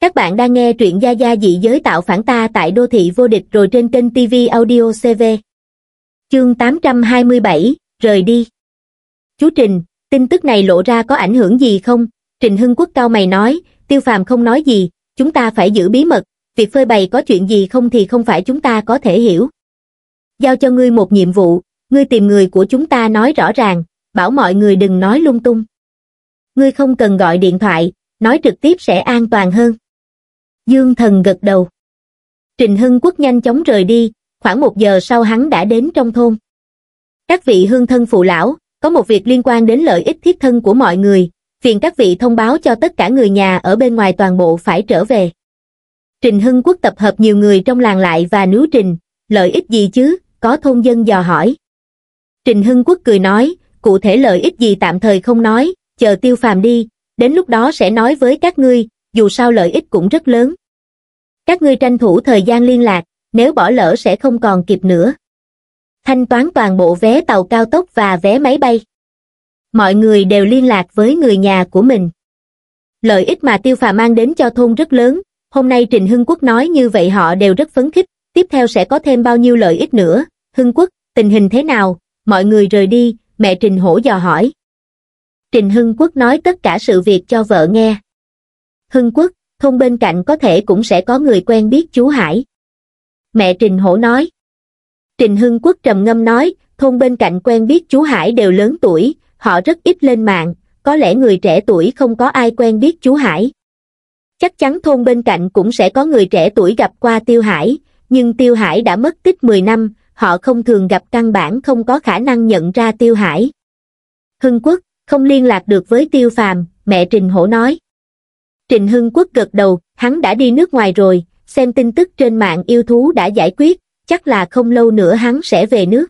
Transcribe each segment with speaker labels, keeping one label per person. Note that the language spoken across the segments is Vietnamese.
Speaker 1: Các bạn đang nghe truyện Gia Gia dị giới tạo phản ta tại đô thị vô địch rồi trên kênh TV Audio CV. Chương 827, rời đi. Chú Trình, tin tức này lộ ra có ảnh hưởng gì không? Trình Hưng Quốc cao mày nói, Tiêu Phàm không nói gì, chúng ta phải giữ bí mật, việc phơi bày có chuyện gì không thì không phải chúng ta có thể hiểu. Giao cho ngươi một nhiệm vụ, ngươi tìm người của chúng ta nói rõ ràng, bảo mọi người đừng nói lung tung. Ngươi không cần gọi điện thoại, nói trực tiếp sẽ an toàn hơn. Dương Thần gật đầu. Trình Hưng Quốc nhanh chóng rời đi, khoảng một giờ sau hắn đã đến trong thôn. Các vị hương thân phụ lão, có một việc liên quan đến lợi ích thiết thân của mọi người, phiền các vị thông báo cho tất cả người nhà ở bên ngoài toàn bộ phải trở về. Trình Hưng Quốc tập hợp nhiều người trong làng lại và núi Trình, lợi ích gì chứ, có thôn dân dò hỏi. Trình Hưng Quốc cười nói, cụ thể lợi ích gì tạm thời không nói, chờ tiêu phàm đi, đến lúc đó sẽ nói với các ngươi, dù sao lợi ích cũng rất lớn các ngươi tranh thủ thời gian liên lạc, nếu bỏ lỡ sẽ không còn kịp nữa. Thanh toán toàn bộ vé tàu cao tốc và vé máy bay. Mọi người đều liên lạc với người nhà của mình. Lợi ích mà tiêu phà mang đến cho thôn rất lớn, hôm nay Trình Hưng Quốc nói như vậy họ đều rất phấn khích, tiếp theo sẽ có thêm bao nhiêu lợi ích nữa, Hưng Quốc, tình hình thế nào, mọi người rời đi, mẹ Trình Hổ dò hỏi. Trình Hưng Quốc nói tất cả sự việc cho vợ nghe. Hưng Quốc, thôn bên cạnh có thể cũng sẽ có người quen biết chú Hải. Mẹ Trình Hổ nói. Trình Hưng Quốc trầm ngâm nói, thôn bên cạnh quen biết chú Hải đều lớn tuổi, họ rất ít lên mạng, có lẽ người trẻ tuổi không có ai quen biết chú Hải. Chắc chắn thôn bên cạnh cũng sẽ có người trẻ tuổi gặp qua Tiêu Hải, nhưng Tiêu Hải đã mất tích 10 năm, họ không thường gặp căn bản không có khả năng nhận ra Tiêu Hải. Hưng Quốc, không liên lạc được với Tiêu Phàm, mẹ Trình Hổ nói. Trình Hưng Quốc gật đầu, hắn đã đi nước ngoài rồi, xem tin tức trên mạng yêu thú đã giải quyết, chắc là không lâu nữa hắn sẽ về nước.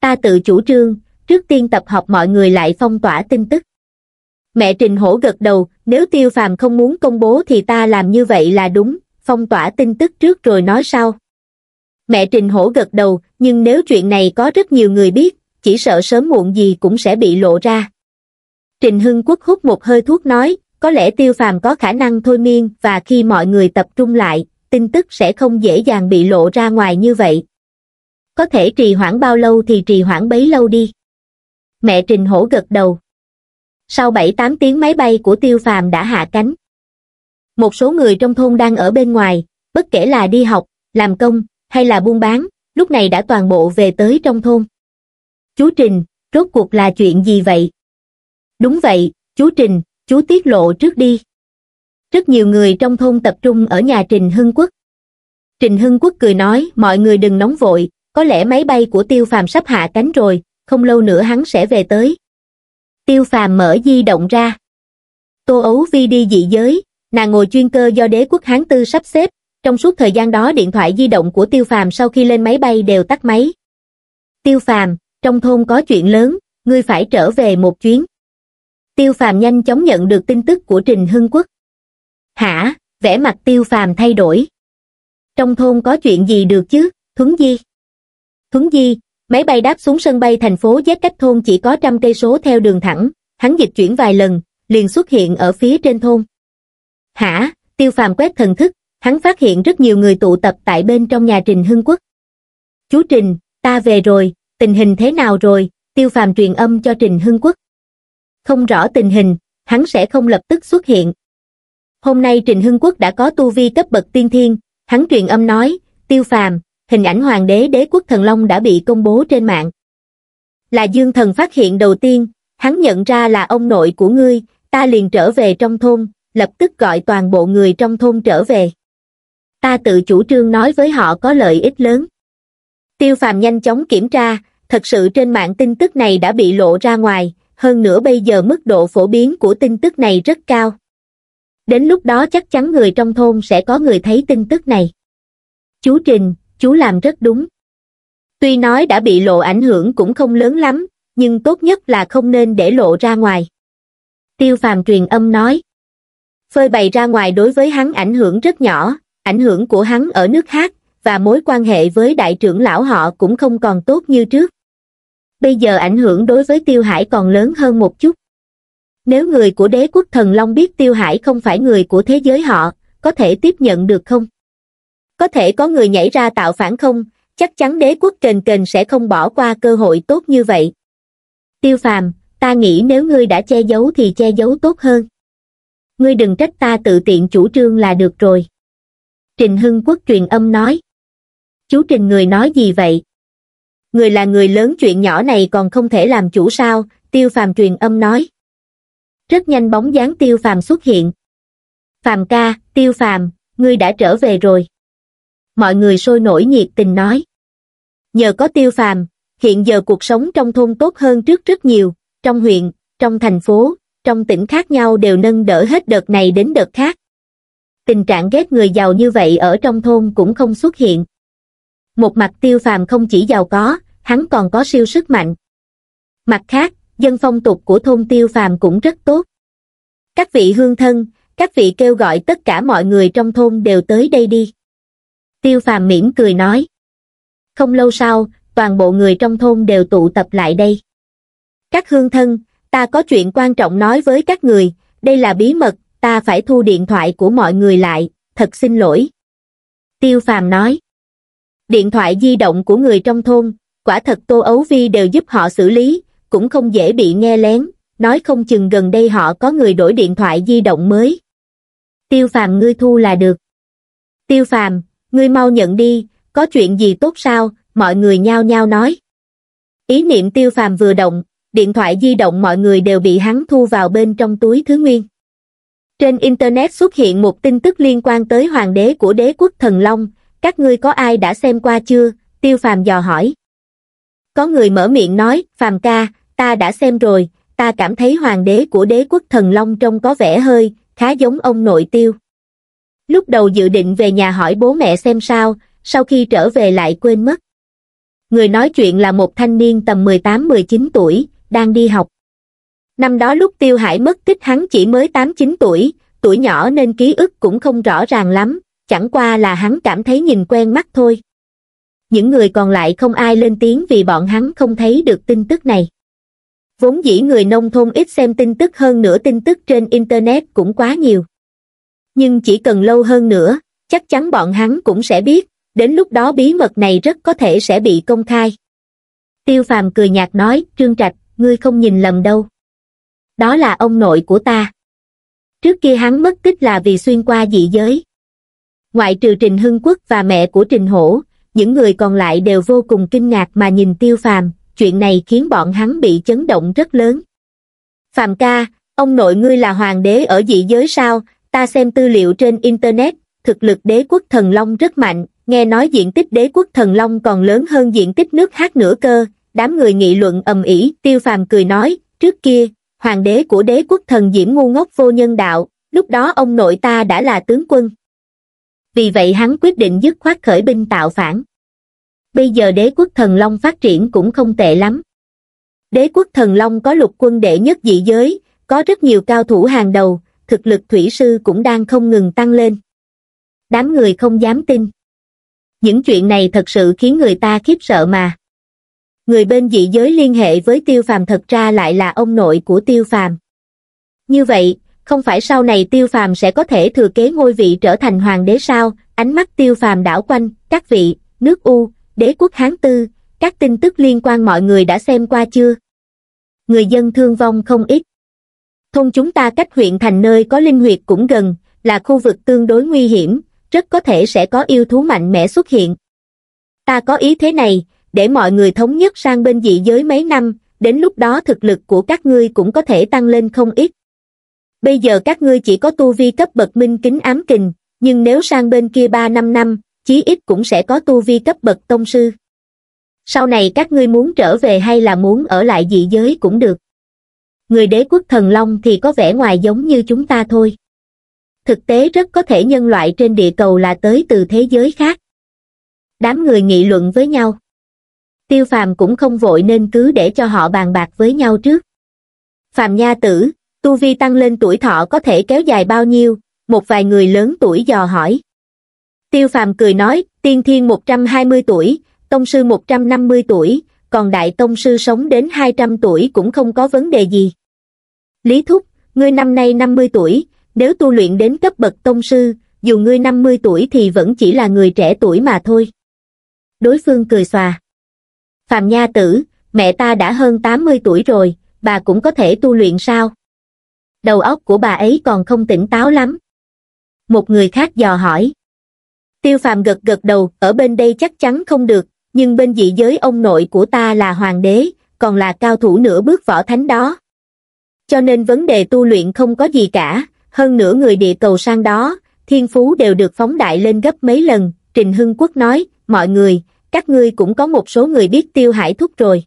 Speaker 1: Ta tự chủ trương, trước tiên tập hợp mọi người lại phong tỏa tin tức. Mẹ Trình Hổ gật đầu, nếu Tiêu Phàm không muốn công bố thì ta làm như vậy là đúng, phong tỏa tin tức trước rồi nói sau. Mẹ Trình Hổ gật đầu, nhưng nếu chuyện này có rất nhiều người biết, chỉ sợ sớm muộn gì cũng sẽ bị lộ ra. Trình Hưng Quốc hút một hơi thuốc nói, có lẽ tiêu phàm có khả năng thôi miên và khi mọi người tập trung lại, tin tức sẽ không dễ dàng bị lộ ra ngoài như vậy. Có thể trì hoãn bao lâu thì trì hoãn bấy lâu đi. Mẹ Trình Hổ gật đầu. Sau 7-8 tiếng máy bay của tiêu phàm đã hạ cánh. Một số người trong thôn đang ở bên ngoài, bất kể là đi học, làm công, hay là buôn bán, lúc này đã toàn bộ về tới trong thôn. Chú Trình, rốt cuộc là chuyện gì vậy? Đúng vậy, chú Trình, chú tiết lộ trước đi. Rất nhiều người trong thôn tập trung ở nhà Trình Hưng Quốc. Trình Hưng Quốc cười nói, mọi người đừng nóng vội, có lẽ máy bay của Tiêu Phàm sắp hạ cánh rồi, không lâu nữa hắn sẽ về tới. Tiêu Phàm mở di động ra. Tô Ấu Vi đi dị giới, nàng ngồi chuyên cơ do đế quốc Hán Tư sắp xếp, trong suốt thời gian đó điện thoại di động của Tiêu Phàm sau khi lên máy bay đều tắt máy. Tiêu Phàm, trong thôn có chuyện lớn, ngươi phải trở về một chuyến tiêu phàm nhanh chóng nhận được tin tức của trình hưng quốc hả vẻ mặt tiêu phàm thay đổi trong thôn có chuyện gì được chứ thuấn di thuấn di máy bay đáp xuống sân bay thành phố Z cách thôn chỉ có trăm cây số theo đường thẳng hắn dịch chuyển vài lần liền xuất hiện ở phía trên thôn hả tiêu phàm quét thần thức hắn phát hiện rất nhiều người tụ tập tại bên trong nhà trình hưng quốc chú trình ta về rồi tình hình thế nào rồi tiêu phàm truyền âm cho trình hưng quốc không rõ tình hình, hắn sẽ không lập tức xuất hiện. Hôm nay Trình Hưng Quốc đã có tu vi cấp bậc tiên thiên, hắn truyền âm nói, tiêu phàm, hình ảnh hoàng đế đế quốc thần long đã bị công bố trên mạng. Là dương thần phát hiện đầu tiên, hắn nhận ra là ông nội của ngươi, ta liền trở về trong thôn, lập tức gọi toàn bộ người trong thôn trở về. Ta tự chủ trương nói với họ có lợi ích lớn. Tiêu phàm nhanh chóng kiểm tra, thật sự trên mạng tin tức này đã bị lộ ra ngoài, hơn nữa bây giờ mức độ phổ biến của tin tức này rất cao. Đến lúc đó chắc chắn người trong thôn sẽ có người thấy tin tức này. Chú Trình, chú làm rất đúng. Tuy nói đã bị lộ ảnh hưởng cũng không lớn lắm, nhưng tốt nhất là không nên để lộ ra ngoài. Tiêu phàm truyền âm nói. Phơi bày ra ngoài đối với hắn ảnh hưởng rất nhỏ, ảnh hưởng của hắn ở nước khác và mối quan hệ với đại trưởng lão họ cũng không còn tốt như trước bây giờ ảnh hưởng đối với Tiêu Hải còn lớn hơn một chút. Nếu người của đế quốc thần Long biết Tiêu Hải không phải người của thế giới họ, có thể tiếp nhận được không? Có thể có người nhảy ra tạo phản không, chắc chắn đế quốc kền kền sẽ không bỏ qua cơ hội tốt như vậy. Tiêu Phàm, ta nghĩ nếu ngươi đã che giấu thì che giấu tốt hơn. Ngươi đừng trách ta tự tiện chủ trương là được rồi. Trình Hưng Quốc truyền âm nói. Chú Trình người nói gì vậy? người là người lớn chuyện nhỏ này còn không thể làm chủ sao, tiêu phàm truyền âm nói. Rất nhanh bóng dáng tiêu phàm xuất hiện. Phàm ca, tiêu phàm, ngươi đã trở về rồi. Mọi người sôi nổi nhiệt tình nói. Nhờ có tiêu phàm, hiện giờ cuộc sống trong thôn tốt hơn trước rất nhiều, trong huyện, trong thành phố, trong tỉnh khác nhau đều nâng đỡ hết đợt này đến đợt khác. Tình trạng ghét người giàu như vậy ở trong thôn cũng không xuất hiện một mặt tiêu phàm không chỉ giàu có hắn còn có siêu sức mạnh mặt khác dân phong tục của thôn tiêu phàm cũng rất tốt các vị hương thân các vị kêu gọi tất cả mọi người trong thôn đều tới đây đi tiêu phàm mỉm cười nói không lâu sau toàn bộ người trong thôn đều tụ tập lại đây các hương thân ta có chuyện quan trọng nói với các người đây là bí mật ta phải thu điện thoại của mọi người lại thật xin lỗi tiêu phàm nói điện thoại di động của người trong thôn, quả thật Tô Ấu Vi đều giúp họ xử lý, cũng không dễ bị nghe lén, nói không chừng gần đây họ có người đổi điện thoại di động mới. Tiêu phàm ngươi thu là được. Tiêu phàm, ngươi mau nhận đi, có chuyện gì tốt sao, mọi người nhao nhao nói. Ý niệm tiêu phàm vừa động, điện thoại di động mọi người đều bị hắn thu vào bên trong túi thứ nguyên. Trên Internet xuất hiện một tin tức liên quan tới hoàng đế của đế quốc Thần Long, các ngươi có ai đã xem qua chưa tiêu phàm dò hỏi có người mở miệng nói phàm ca ta đã xem rồi ta cảm thấy hoàng đế của đế quốc thần long trông có vẻ hơi khá giống ông nội tiêu lúc đầu dự định về nhà hỏi bố mẹ xem sao sau khi trở về lại quên mất người nói chuyện là một thanh niên tầm 18-19 tuổi đang đi học năm đó lúc tiêu hải mất tích hắn chỉ mới 8-9 tuổi tuổi nhỏ nên ký ức cũng không rõ ràng lắm chẳng qua là hắn cảm thấy nhìn quen mắt thôi. Những người còn lại không ai lên tiếng vì bọn hắn không thấy được tin tức này. Vốn dĩ người nông thôn ít xem tin tức hơn nữa tin tức trên Internet cũng quá nhiều. Nhưng chỉ cần lâu hơn nữa, chắc chắn bọn hắn cũng sẽ biết, đến lúc đó bí mật này rất có thể sẽ bị công khai. Tiêu phàm cười nhạt nói, Trương Trạch, ngươi không nhìn lầm đâu. Đó là ông nội của ta. Trước kia hắn mất tích là vì xuyên qua dị giới ngoại trừ Trình Hưng Quốc và mẹ của Trình Hổ, những người còn lại đều vô cùng kinh ngạc mà nhìn Tiêu Phàm, chuyện này khiến bọn hắn bị chấn động rất lớn. Phàm ca, ông nội ngươi là hoàng đế ở dị giới sao, ta xem tư liệu trên Internet, thực lực đế quốc thần long rất mạnh, nghe nói diện tích đế quốc thần long còn lớn hơn diện tích nước hát nửa cơ, đám người nghị luận ầm ĩ Tiêu Phàm cười nói, trước kia, hoàng đế của đế quốc thần diễm ngu ngốc vô nhân đạo, lúc đó ông nội ta đã là tướng quân vì vậy hắn quyết định dứt khoát khởi binh tạo phản bây giờ đế quốc thần long phát triển cũng không tệ lắm đế quốc thần long có lục quân đệ nhất dị giới có rất nhiều cao thủ hàng đầu thực lực thủy sư cũng đang không ngừng tăng lên đám người không dám tin những chuyện này thật sự khiến người ta khiếp sợ mà người bên dị giới liên hệ với tiêu phàm thật ra lại là ông nội của tiêu phàm như vậy không phải sau này tiêu phàm sẽ có thể thừa kế ngôi vị trở thành hoàng đế sao, ánh mắt tiêu phàm đảo quanh, các vị, nước U, đế quốc Hán Tư, các tin tức liên quan mọi người đã xem qua chưa? Người dân thương vong không ít. Thôn chúng ta cách huyện thành nơi có linh huyệt cũng gần, là khu vực tương đối nguy hiểm, rất có thể sẽ có yêu thú mạnh mẽ xuất hiện. Ta có ý thế này, để mọi người thống nhất sang bên dị giới mấy năm, đến lúc đó thực lực của các ngươi cũng có thể tăng lên không ít bây giờ các ngươi chỉ có tu vi cấp bậc minh kính ám kình nhưng nếu sang bên kia ba năm năm chí ít cũng sẽ có tu vi cấp bậc tông sư sau này các ngươi muốn trở về hay là muốn ở lại dị giới cũng được người đế quốc thần long thì có vẻ ngoài giống như chúng ta thôi thực tế rất có thể nhân loại trên địa cầu là tới từ thế giới khác đám người nghị luận với nhau tiêu phàm cũng không vội nên cứ để cho họ bàn bạc với nhau trước phàm nha tử tu vi tăng lên tuổi thọ có thể kéo dài bao nhiêu một vài người lớn tuổi dò hỏi tiêu phàm cười nói tiên thiên một trăm hai mươi tuổi tông sư một trăm năm mươi tuổi còn đại tông sư sống đến hai trăm tuổi cũng không có vấn đề gì lý thúc ngươi năm nay năm mươi tuổi nếu tu luyện đến cấp bậc tông sư dù ngươi năm mươi tuổi thì vẫn chỉ là người trẻ tuổi mà thôi đối phương cười xòa Phạm nha tử mẹ ta đã hơn tám mươi tuổi rồi bà cũng có thể tu luyện sao đầu óc của bà ấy còn không tỉnh táo lắm. Một người khác dò hỏi. Tiêu phàm gật gật đầu, ở bên đây chắc chắn không được, nhưng bên dị giới ông nội của ta là hoàng đế, còn là cao thủ nửa bước võ thánh đó. Cho nên vấn đề tu luyện không có gì cả, hơn nữa người địa cầu sang đó, thiên phú đều được phóng đại lên gấp mấy lần, Trình Hưng Quốc nói, mọi người, các ngươi cũng có một số người biết tiêu hải thúc rồi.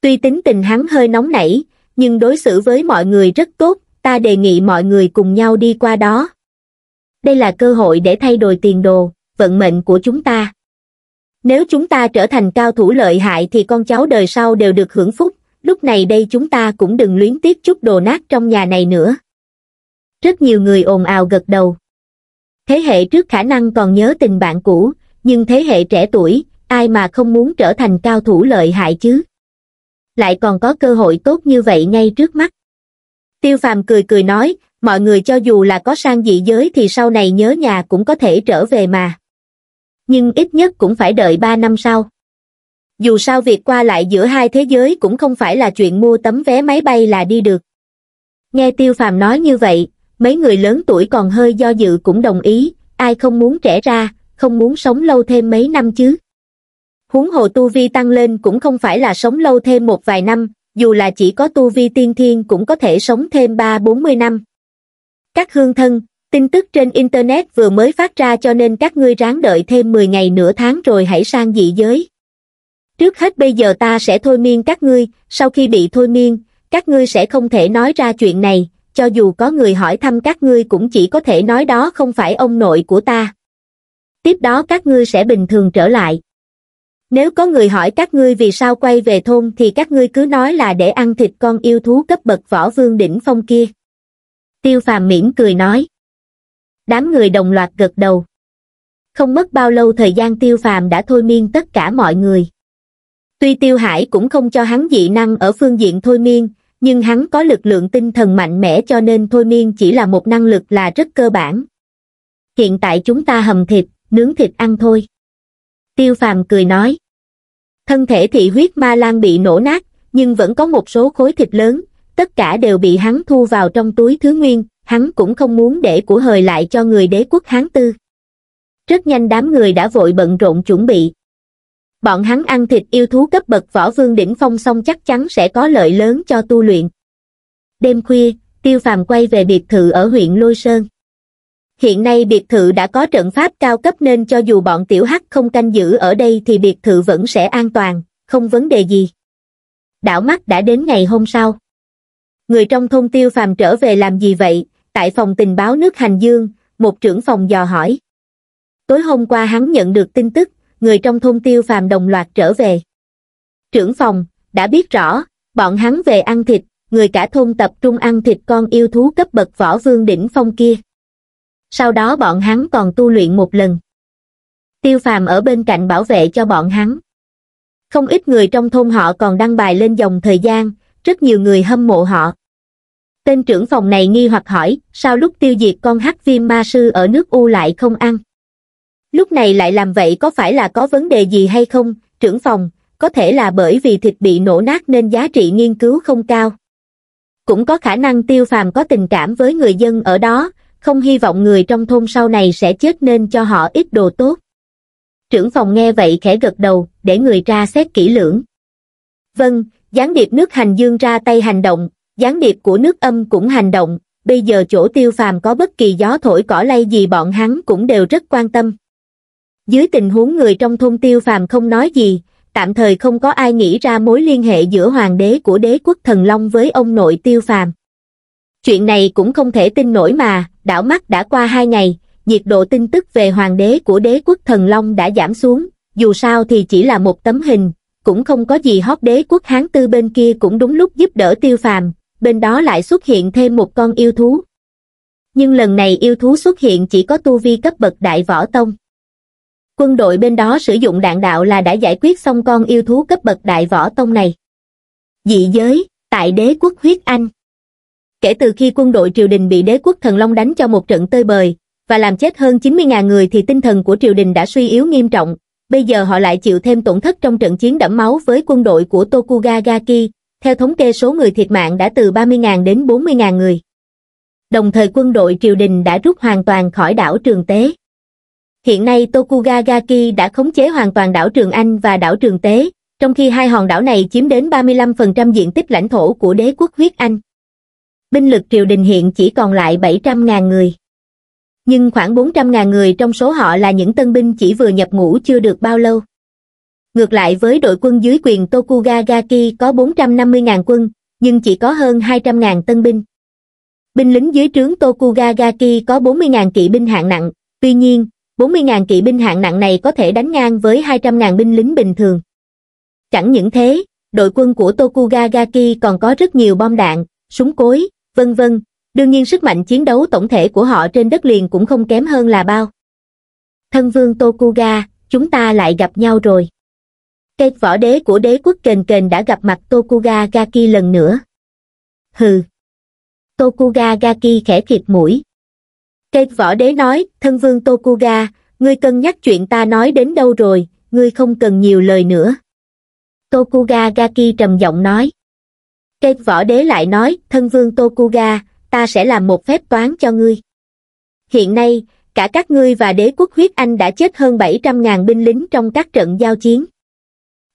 Speaker 1: Tuy tính tình hắn hơi nóng nảy, nhưng đối xử với mọi người rất tốt ta đề nghị mọi người cùng nhau đi qua đó đây là cơ hội để thay đổi tiền đồ vận mệnh của chúng ta nếu chúng ta trở thành cao thủ lợi hại thì con cháu đời sau đều được hưởng phúc lúc này đây chúng ta cũng đừng luyến tiếc chút đồ nát trong nhà này nữa rất nhiều người ồn ào gật đầu thế hệ trước khả năng còn nhớ tình bạn cũ nhưng thế hệ trẻ tuổi ai mà không muốn trở thành cao thủ lợi hại chứ lại còn có cơ hội tốt như vậy ngay trước mắt. Tiêu phàm cười cười nói, mọi người cho dù là có sang dị giới thì sau này nhớ nhà cũng có thể trở về mà. Nhưng ít nhất cũng phải đợi 3 năm sau. Dù sao việc qua lại giữa hai thế giới cũng không phải là chuyện mua tấm vé máy bay là đi được. Nghe tiêu phàm nói như vậy, mấy người lớn tuổi còn hơi do dự cũng đồng ý, ai không muốn trẻ ra, không muốn sống lâu thêm mấy năm chứ huống hồ tu vi tăng lên cũng không phải là sống lâu thêm một vài năm, dù là chỉ có tu vi tiên thiên cũng có thể sống thêm 3-40 năm. Các hương thân, tin tức trên Internet vừa mới phát ra cho nên các ngươi ráng đợi thêm 10 ngày nửa tháng rồi hãy sang dị giới. Trước hết bây giờ ta sẽ thôi miên các ngươi, sau khi bị thôi miên, các ngươi sẽ không thể nói ra chuyện này, cho dù có người hỏi thăm các ngươi cũng chỉ có thể nói đó không phải ông nội của ta. Tiếp đó các ngươi sẽ bình thường trở lại nếu có người hỏi các ngươi vì sao quay về thôn thì các ngươi cứ nói là để ăn thịt con yêu thú cấp bậc võ vương đỉnh phong kia tiêu phàm mỉm cười nói đám người đồng loạt gật đầu không mất bao lâu thời gian tiêu phàm đã thôi miên tất cả mọi người tuy tiêu hải cũng không cho hắn dị năng ở phương diện thôi miên nhưng hắn có lực lượng tinh thần mạnh mẽ cho nên thôi miên chỉ là một năng lực là rất cơ bản hiện tại chúng ta hầm thịt nướng thịt ăn thôi Tiêu phàm cười nói. Thân thể thị huyết ma lan bị nổ nát, nhưng vẫn có một số khối thịt lớn, tất cả đều bị hắn thu vào trong túi thứ nguyên, hắn cũng không muốn để của hời lại cho người đế quốc Hán Tư. Rất nhanh đám người đã vội bận rộn chuẩn bị. Bọn hắn ăn thịt yêu thú cấp bậc võ vương đỉnh phong xong chắc chắn sẽ có lợi lớn cho tu luyện. Đêm khuya, tiêu phàm quay về biệt thự ở huyện Lôi Sơn hiện nay biệt thự đã có trận pháp cao cấp nên cho dù bọn tiểu hắc không canh giữ ở đây thì biệt thự vẫn sẽ an toàn, không vấn đề gì. Đảo mắt đã đến ngày hôm sau. Người trong thông tiêu phàm trở về làm gì vậy? Tại phòng tình báo nước Hành Dương, một trưởng phòng dò hỏi. Tối hôm qua hắn nhận được tin tức, người trong thông tiêu phàm đồng loạt trở về. Trưởng phòng, đã biết rõ, bọn hắn về ăn thịt, người cả thôn tập trung ăn thịt con yêu thú cấp bậc võ vương đỉnh phong kia sau đó bọn hắn còn tu luyện một lần. Tiêu phàm ở bên cạnh bảo vệ cho bọn hắn. Không ít người trong thôn họ còn đăng bài lên dòng thời gian, rất nhiều người hâm mộ họ. Tên trưởng phòng này nghi hoặc hỏi, sao lúc tiêu diệt con hắc viêm ma sư ở nước U lại không ăn? Lúc này lại làm vậy có phải là có vấn đề gì hay không, trưởng phòng, có thể là bởi vì thịt bị nổ nát nên giá trị nghiên cứu không cao. Cũng có khả năng tiêu phàm có tình cảm với người dân ở đó, không hy vọng người trong thôn sau này sẽ chết nên cho họ ít đồ tốt. Trưởng phòng nghe vậy khẽ gật đầu, để người ra xét kỹ lưỡng. Vâng, gián điệp nước hành dương ra tay hành động, gián điệp của nước âm cũng hành động, bây giờ chỗ tiêu phàm có bất kỳ gió thổi cỏ lay gì bọn hắn cũng đều rất quan tâm. Dưới tình huống người trong thôn tiêu phàm không nói gì, tạm thời không có ai nghĩ ra mối liên hệ giữa hoàng đế của đế quốc thần long với ông nội tiêu phàm. Chuyện này cũng không thể tin nổi mà, đảo mắt đã qua hai ngày, nhiệt độ tin tức về hoàng đế của đế quốc thần Long đã giảm xuống, dù sao thì chỉ là một tấm hình, cũng không có gì hót đế quốc Hán Tư bên kia cũng đúng lúc giúp đỡ tiêu phàm, bên đó lại xuất hiện thêm một con yêu thú. Nhưng lần này yêu thú xuất hiện chỉ có tu vi cấp bậc đại võ tông. Quân đội bên đó sử dụng đạn đạo là đã giải quyết xong con yêu thú cấp bậc đại võ tông này. Dị giới, tại đế quốc huyết anh kể từ khi quân đội triều đình bị đế quốc thần long đánh cho một trận tơi bời, và làm chết hơn 90.000 người thì tinh thần của triều đình đã suy yếu nghiêm trọng, bây giờ họ lại chịu thêm tổn thất trong trận chiến đẫm máu với quân đội của Tokugagaki, theo thống kê số người thiệt mạng đã từ 30.000 đến 40.000 người. Đồng thời quân đội triều đình đã rút hoàn toàn khỏi đảo Trường Tế. Hiện nay Tokugagaki đã khống chế hoàn toàn đảo Trường Anh và đảo Trường Tế, trong khi hai hòn đảo này chiếm đến 35% diện tích lãnh thổ của đế quốc huyết Anh binh lực triều đình hiện chỉ còn lại 700.000 người. Nhưng khoảng 400.000 người trong số họ là những tân binh chỉ vừa nhập ngũ chưa được bao lâu. Ngược lại với đội quân dưới quyền Tokugagaki có 450.000 quân, nhưng chỉ có hơn 200.000 tân binh. Binh lính dưới trướng Tokugagaki có 40.000 kỵ binh hạng nặng, tuy nhiên, 40.000 kỵ binh hạng nặng này có thể đánh ngang với 200.000 binh lính bình thường. Chẳng những thế, đội quân của Tokugagaki còn có rất nhiều bom đạn, súng cối, vân vân. Đương nhiên sức mạnh chiến đấu tổng thể của họ trên đất liền cũng không kém hơn là bao. Thân vương Tokuga, chúng ta lại gặp nhau rồi. Cây võ đế của đế quốc kền kền đã gặp mặt Tokuga Gaki lần nữa. Hừ. Tokuga Gaki khẽ khịt mũi. Cây võ đế nói, thân vương Tokuga, ngươi cân nhắc chuyện ta nói đến đâu rồi, ngươi không cần nhiều lời nữa. Tokuga Gaki trầm giọng nói. Cây võ đế lại nói, thân vương Tokuga, ta sẽ làm một phép toán cho ngươi. Hiện nay, cả các ngươi và đế quốc huyết anh đã chết hơn 700.000 binh lính trong các trận giao chiến.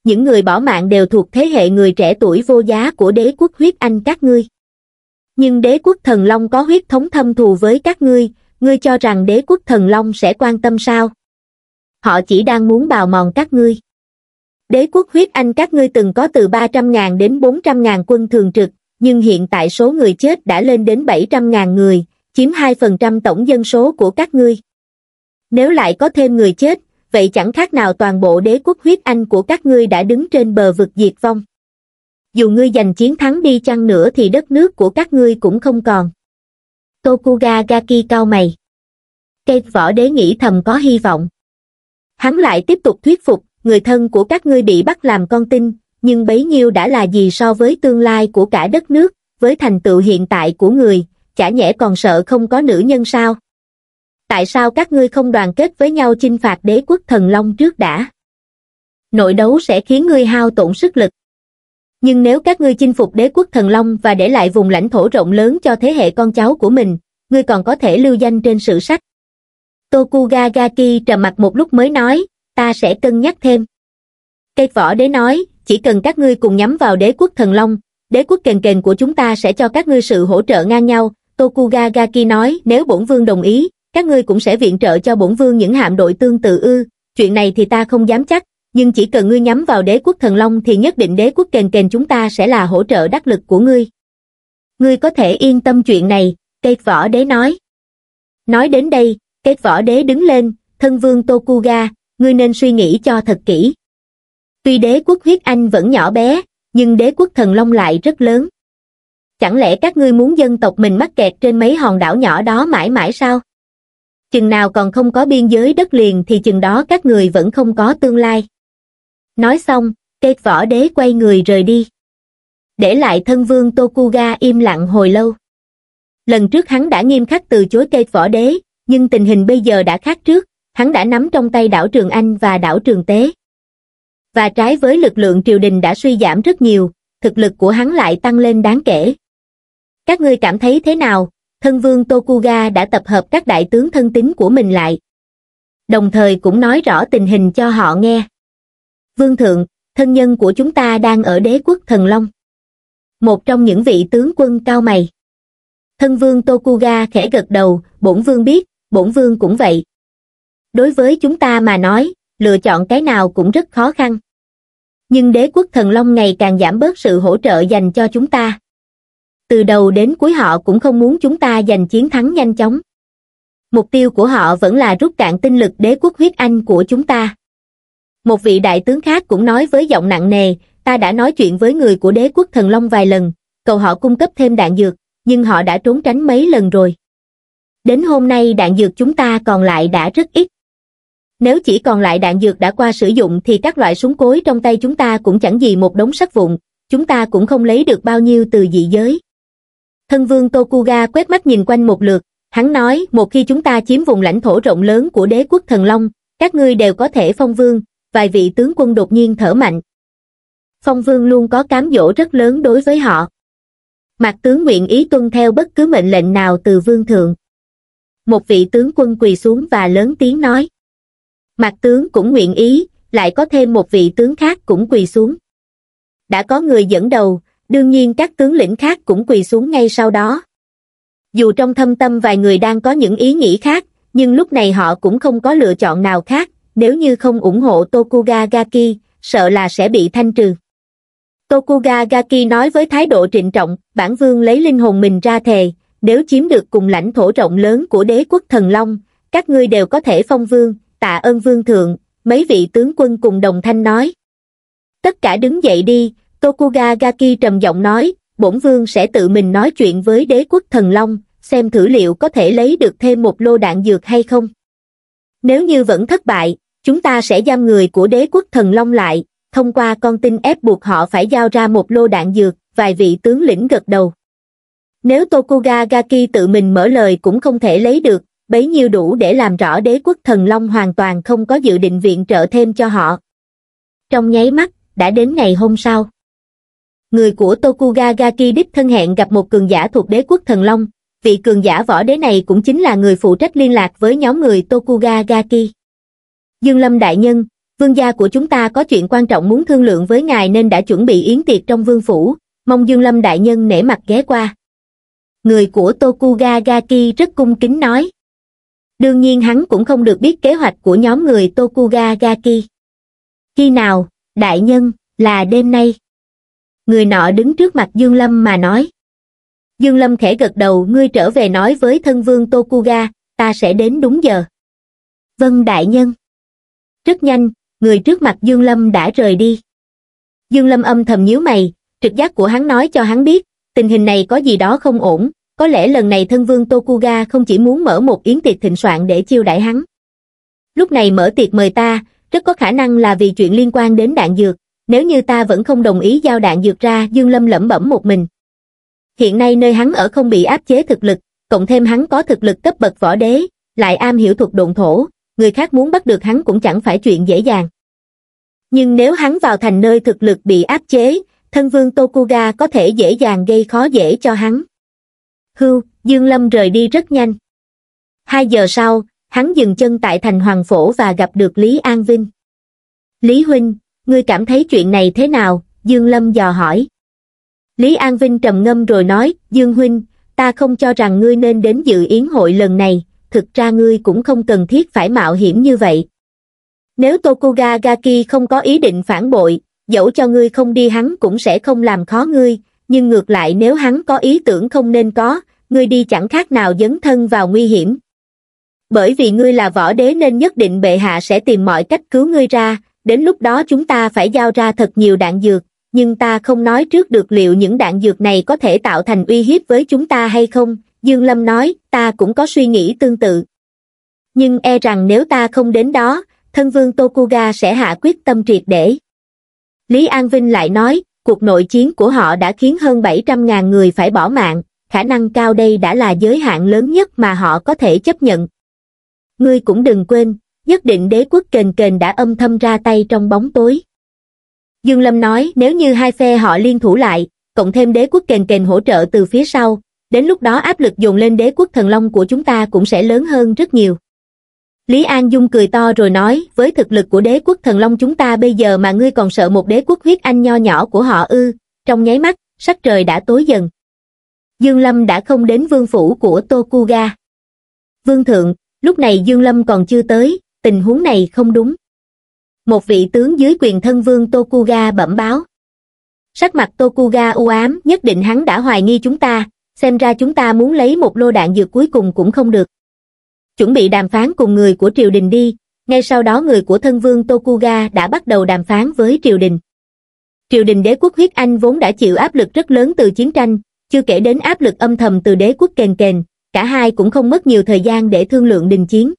Speaker 1: Những người bỏ mạng đều thuộc thế hệ người trẻ tuổi vô giá của đế quốc huyết anh các ngươi. Nhưng đế quốc thần long có huyết thống thâm thù với các ngươi, ngươi cho rằng đế quốc thần long sẽ quan tâm sao? Họ chỉ đang muốn bào mòn các ngươi đế quốc huyết anh các ngươi từng có từ 300.000 đến 400.000 quân thường trực, nhưng hiện tại số người chết đã lên đến 700.000 người, chiếm 2% tổng dân số của các ngươi. Nếu lại có thêm người chết, vậy chẳng khác nào toàn bộ đế quốc huyết anh của các ngươi đã đứng trên bờ vực diệt vong. Dù ngươi giành chiến thắng đi chăng nữa thì đất nước của các ngươi cũng không còn. Tokuga Gaki cao mày. Cây võ đế nghĩ thầm có hy vọng. Hắn lại tiếp tục thuyết phục, người thân của các ngươi bị bắt làm con tin, nhưng bấy nhiêu đã là gì so với tương lai của cả đất nước, với thành tựu hiện tại của người, chả nhẽ còn sợ không có nữ nhân sao? Tại sao các ngươi không đoàn kết với nhau chinh phạt đế quốc thần long trước đã? Nội đấu sẽ khiến ngươi hao tổn sức lực. Nhưng nếu các ngươi chinh phục đế quốc thần long và để lại vùng lãnh thổ rộng lớn cho thế hệ con cháu của mình, ngươi còn có thể lưu danh trên sử sách. Tokugagaki trầm mặt một lúc mới nói, ta sẽ cân nhắc thêm. Cây võ đế nói, chỉ cần các ngươi cùng nhắm vào đế quốc thần long, đế quốc kền kền của chúng ta sẽ cho các ngươi sự hỗ trợ ngang nhau. Tokuga Gaki nói, nếu bổn vương đồng ý, các ngươi cũng sẽ viện trợ cho bổn vương những hạm đội tương tự ư. Chuyện này thì ta không dám chắc, nhưng chỉ cần ngươi nhắm vào đế quốc thần long thì nhất định đế quốc kền kền chúng ta sẽ là hỗ trợ đắc lực của ngươi. Ngươi có thể yên tâm chuyện này, cây võ đế nói. Nói đến đây, cây võ đế đứng lên, thân vương Tokuga, ngươi nên suy nghĩ cho thật kỹ. Tuy đế quốc huyết anh vẫn nhỏ bé, nhưng đế quốc thần long lại rất lớn. Chẳng lẽ các ngươi muốn dân tộc mình mắc kẹt trên mấy hòn đảo nhỏ đó mãi mãi sao? Chừng nào còn không có biên giới đất liền thì chừng đó các người vẫn không có tương lai. Nói xong, cây võ đế quay người rời đi. Để lại thân vương Tokuga im lặng hồi lâu. Lần trước hắn đã nghiêm khắc từ chối cây võ đế, nhưng tình hình bây giờ đã khác trước, hắn đã nắm trong tay đảo Trường Anh và đảo Trường Tế. Và trái với lực lượng triều đình đã suy giảm rất nhiều, thực lực của hắn lại tăng lên đáng kể. Các ngươi cảm thấy thế nào? Thân vương Tokuga đã tập hợp các đại tướng thân tín của mình lại. Đồng thời cũng nói rõ tình hình cho họ nghe. Vương thượng, thân nhân của chúng ta đang ở đế quốc Thần Long. Một trong những vị tướng quân cao mày. Thân vương Tokuga khẽ gật đầu, bổn vương biết, bổn vương cũng vậy đối với chúng ta mà nói lựa chọn cái nào cũng rất khó khăn nhưng đế quốc thần long ngày càng giảm bớt sự hỗ trợ dành cho chúng ta từ đầu đến cuối họ cũng không muốn chúng ta giành chiến thắng nhanh chóng mục tiêu của họ vẫn là rút cạn tinh lực đế quốc huyết anh của chúng ta một vị đại tướng khác cũng nói với giọng nặng nề ta đã nói chuyện với người của đế quốc thần long vài lần cầu họ cung cấp thêm đạn dược nhưng họ đã trốn tránh mấy lần rồi đến hôm nay đạn dược chúng ta còn lại đã rất ít nếu chỉ còn lại đạn dược đã qua sử dụng thì các loại súng cối trong tay chúng ta cũng chẳng gì một đống sắt vụn, chúng ta cũng không lấy được bao nhiêu từ dị giới. Thân vương Tokuga quét mắt nhìn quanh một lượt, hắn nói một khi chúng ta chiếm vùng lãnh thổ rộng lớn của đế quốc thần long, các ngươi đều có thể phong vương, vài vị tướng quân đột nhiên thở mạnh. Phong vương luôn có cám dỗ rất lớn đối với họ. mặt tướng nguyện ý tuân theo bất cứ mệnh lệnh nào từ vương thượng. Một vị tướng quân quỳ xuống và lớn tiếng nói. Mạc tướng cũng nguyện ý, lại có thêm một vị tướng khác cũng quỳ xuống. Đã có người dẫn đầu, đương nhiên các tướng lĩnh khác cũng quỳ xuống ngay sau đó. Dù trong thâm tâm vài người đang có những ý nghĩ khác, nhưng lúc này họ cũng không có lựa chọn nào khác, nếu như không ủng hộ Tokuga Gaki, sợ là sẽ bị thanh trừ. Tokuga Gaki nói với thái độ trịnh trọng, bản vương lấy linh hồn mình ra thề, nếu chiếm được cùng lãnh thổ rộng lớn của đế quốc thần long, các ngươi đều có thể phong vương, tạ ơn vương thượng, mấy vị tướng quân cùng đồng thanh nói. Tất cả đứng dậy đi, Tokuga Gaki trầm giọng nói, bổn vương sẽ tự mình nói chuyện với đế quốc thần long, xem thử liệu có thể lấy được thêm một lô đạn dược hay không. Nếu như vẫn thất bại, chúng ta sẽ giam người của đế quốc thần long lại, thông qua con tin ép buộc họ phải giao ra một lô đạn dược, vài vị tướng lĩnh gật đầu. Nếu Tokuga Gaki tự mình mở lời cũng không thể lấy được, bấy nhiêu đủ để làm rõ đế quốc thần long hoàn toàn không có dự định viện trợ thêm cho họ. Trong nháy mắt, đã đến ngày hôm sau. Người của Tokuga Gaki đích thân hẹn gặp một cường giả thuộc đế quốc thần long, vị cường giả võ đế này cũng chính là người phụ trách liên lạc với nhóm người Tokuga Gaki. Dương Lâm Đại Nhân, vương gia của chúng ta có chuyện quan trọng muốn thương lượng với ngài nên đã chuẩn bị yến tiệc trong vương phủ, mong Dương Lâm Đại Nhân nể mặt ghé qua. Người của Tokuga Gaki rất cung kính nói đương nhiên hắn cũng không được biết kế hoạch của nhóm người tokuga gaki khi nào đại nhân là đêm nay người nọ đứng trước mặt dương lâm mà nói dương lâm khẽ gật đầu ngươi trở về nói với thân vương tokuga ta sẽ đến đúng giờ vâng đại nhân rất nhanh người trước mặt dương lâm đã rời đi dương lâm âm thầm nhíu mày trực giác của hắn nói cho hắn biết tình hình này có gì đó không ổn có lẽ lần này thân vương Tokuga không chỉ muốn mở một yến tiệc thịnh soạn để chiêu đãi hắn. Lúc này mở tiệc mời ta, rất có khả năng là vì chuyện liên quan đến đạn dược, nếu như ta vẫn không đồng ý giao đạn dược ra Dương Lâm lẩm bẩm một mình. Hiện nay nơi hắn ở không bị áp chế thực lực, cộng thêm hắn có thực lực cấp bậc võ đế, lại am hiểu thuật độn thổ, người khác muốn bắt được hắn cũng chẳng phải chuyện dễ dàng. Nhưng nếu hắn vào thành nơi thực lực bị áp chế, thân vương Tokuga có thể dễ dàng gây khó dễ cho hắn hưu dương lâm rời đi rất nhanh hai giờ sau hắn dừng chân tại thành hoàng phổ và gặp được lý an vinh lý huynh ngươi cảm thấy chuyện này thế nào dương lâm dò hỏi lý an vinh trầm ngâm rồi nói dương huynh ta không cho rằng ngươi nên đến dự yến hội lần này thực ra ngươi cũng không cần thiết phải mạo hiểm như vậy nếu tokuga gaki không có ý định phản bội dẫu cho ngươi không đi hắn cũng sẽ không làm khó ngươi nhưng ngược lại nếu hắn có ý tưởng không nên có, ngươi đi chẳng khác nào dấn thân vào nguy hiểm. Bởi vì ngươi là võ đế nên nhất định bệ hạ sẽ tìm mọi cách cứu ngươi ra, đến lúc đó chúng ta phải giao ra thật nhiều đạn dược, nhưng ta không nói trước được liệu những đạn dược này có thể tạo thành uy hiếp với chúng ta hay không, Dương Lâm nói, ta cũng có suy nghĩ tương tự. Nhưng e rằng nếu ta không đến đó, thân vương Tokuga sẽ hạ quyết tâm triệt để. Lý An Vinh lại nói, cuộc nội chiến của họ đã khiến hơn 700.000 người phải bỏ mạng, khả năng cao đây đã là giới hạn lớn nhất mà họ có thể chấp nhận. Ngươi cũng đừng quên, nhất định đế quốc kền kền đã âm thầm ra tay trong bóng tối. Dương Lâm nói nếu như hai phe họ liên thủ lại, cộng thêm đế quốc kền kền hỗ trợ từ phía sau, đến lúc đó áp lực dồn lên đế quốc thần long của chúng ta cũng sẽ lớn hơn rất nhiều. Lý An Dung cười to rồi nói, với thực lực của đế quốc thần long chúng ta bây giờ mà ngươi còn sợ một đế quốc huyết anh nho nhỏ của họ ư, trong nháy mắt, sắc trời đã tối dần. Dương Lâm đã không đến vương phủ của Tokuga. Vương thượng, lúc này Dương Lâm còn chưa tới, tình huống này không đúng. Một vị tướng dưới quyền thân vương Tokuga bẩm báo. Sắc mặt Tokuga u ám, nhất định hắn đã hoài nghi chúng ta, xem ra chúng ta muốn lấy một lô đạn dược cuối cùng cũng không được chuẩn bị đàm phán cùng người của triều đình đi, ngay sau đó người của thân vương Tokuga đã bắt đầu đàm phán với triều đình. Triều đình đế quốc huyết Anh vốn đã chịu áp lực rất lớn từ chiến tranh, chưa kể đến áp lực âm thầm từ đế quốc kền kền, cả hai cũng không mất nhiều thời gian để thương lượng đình chiến.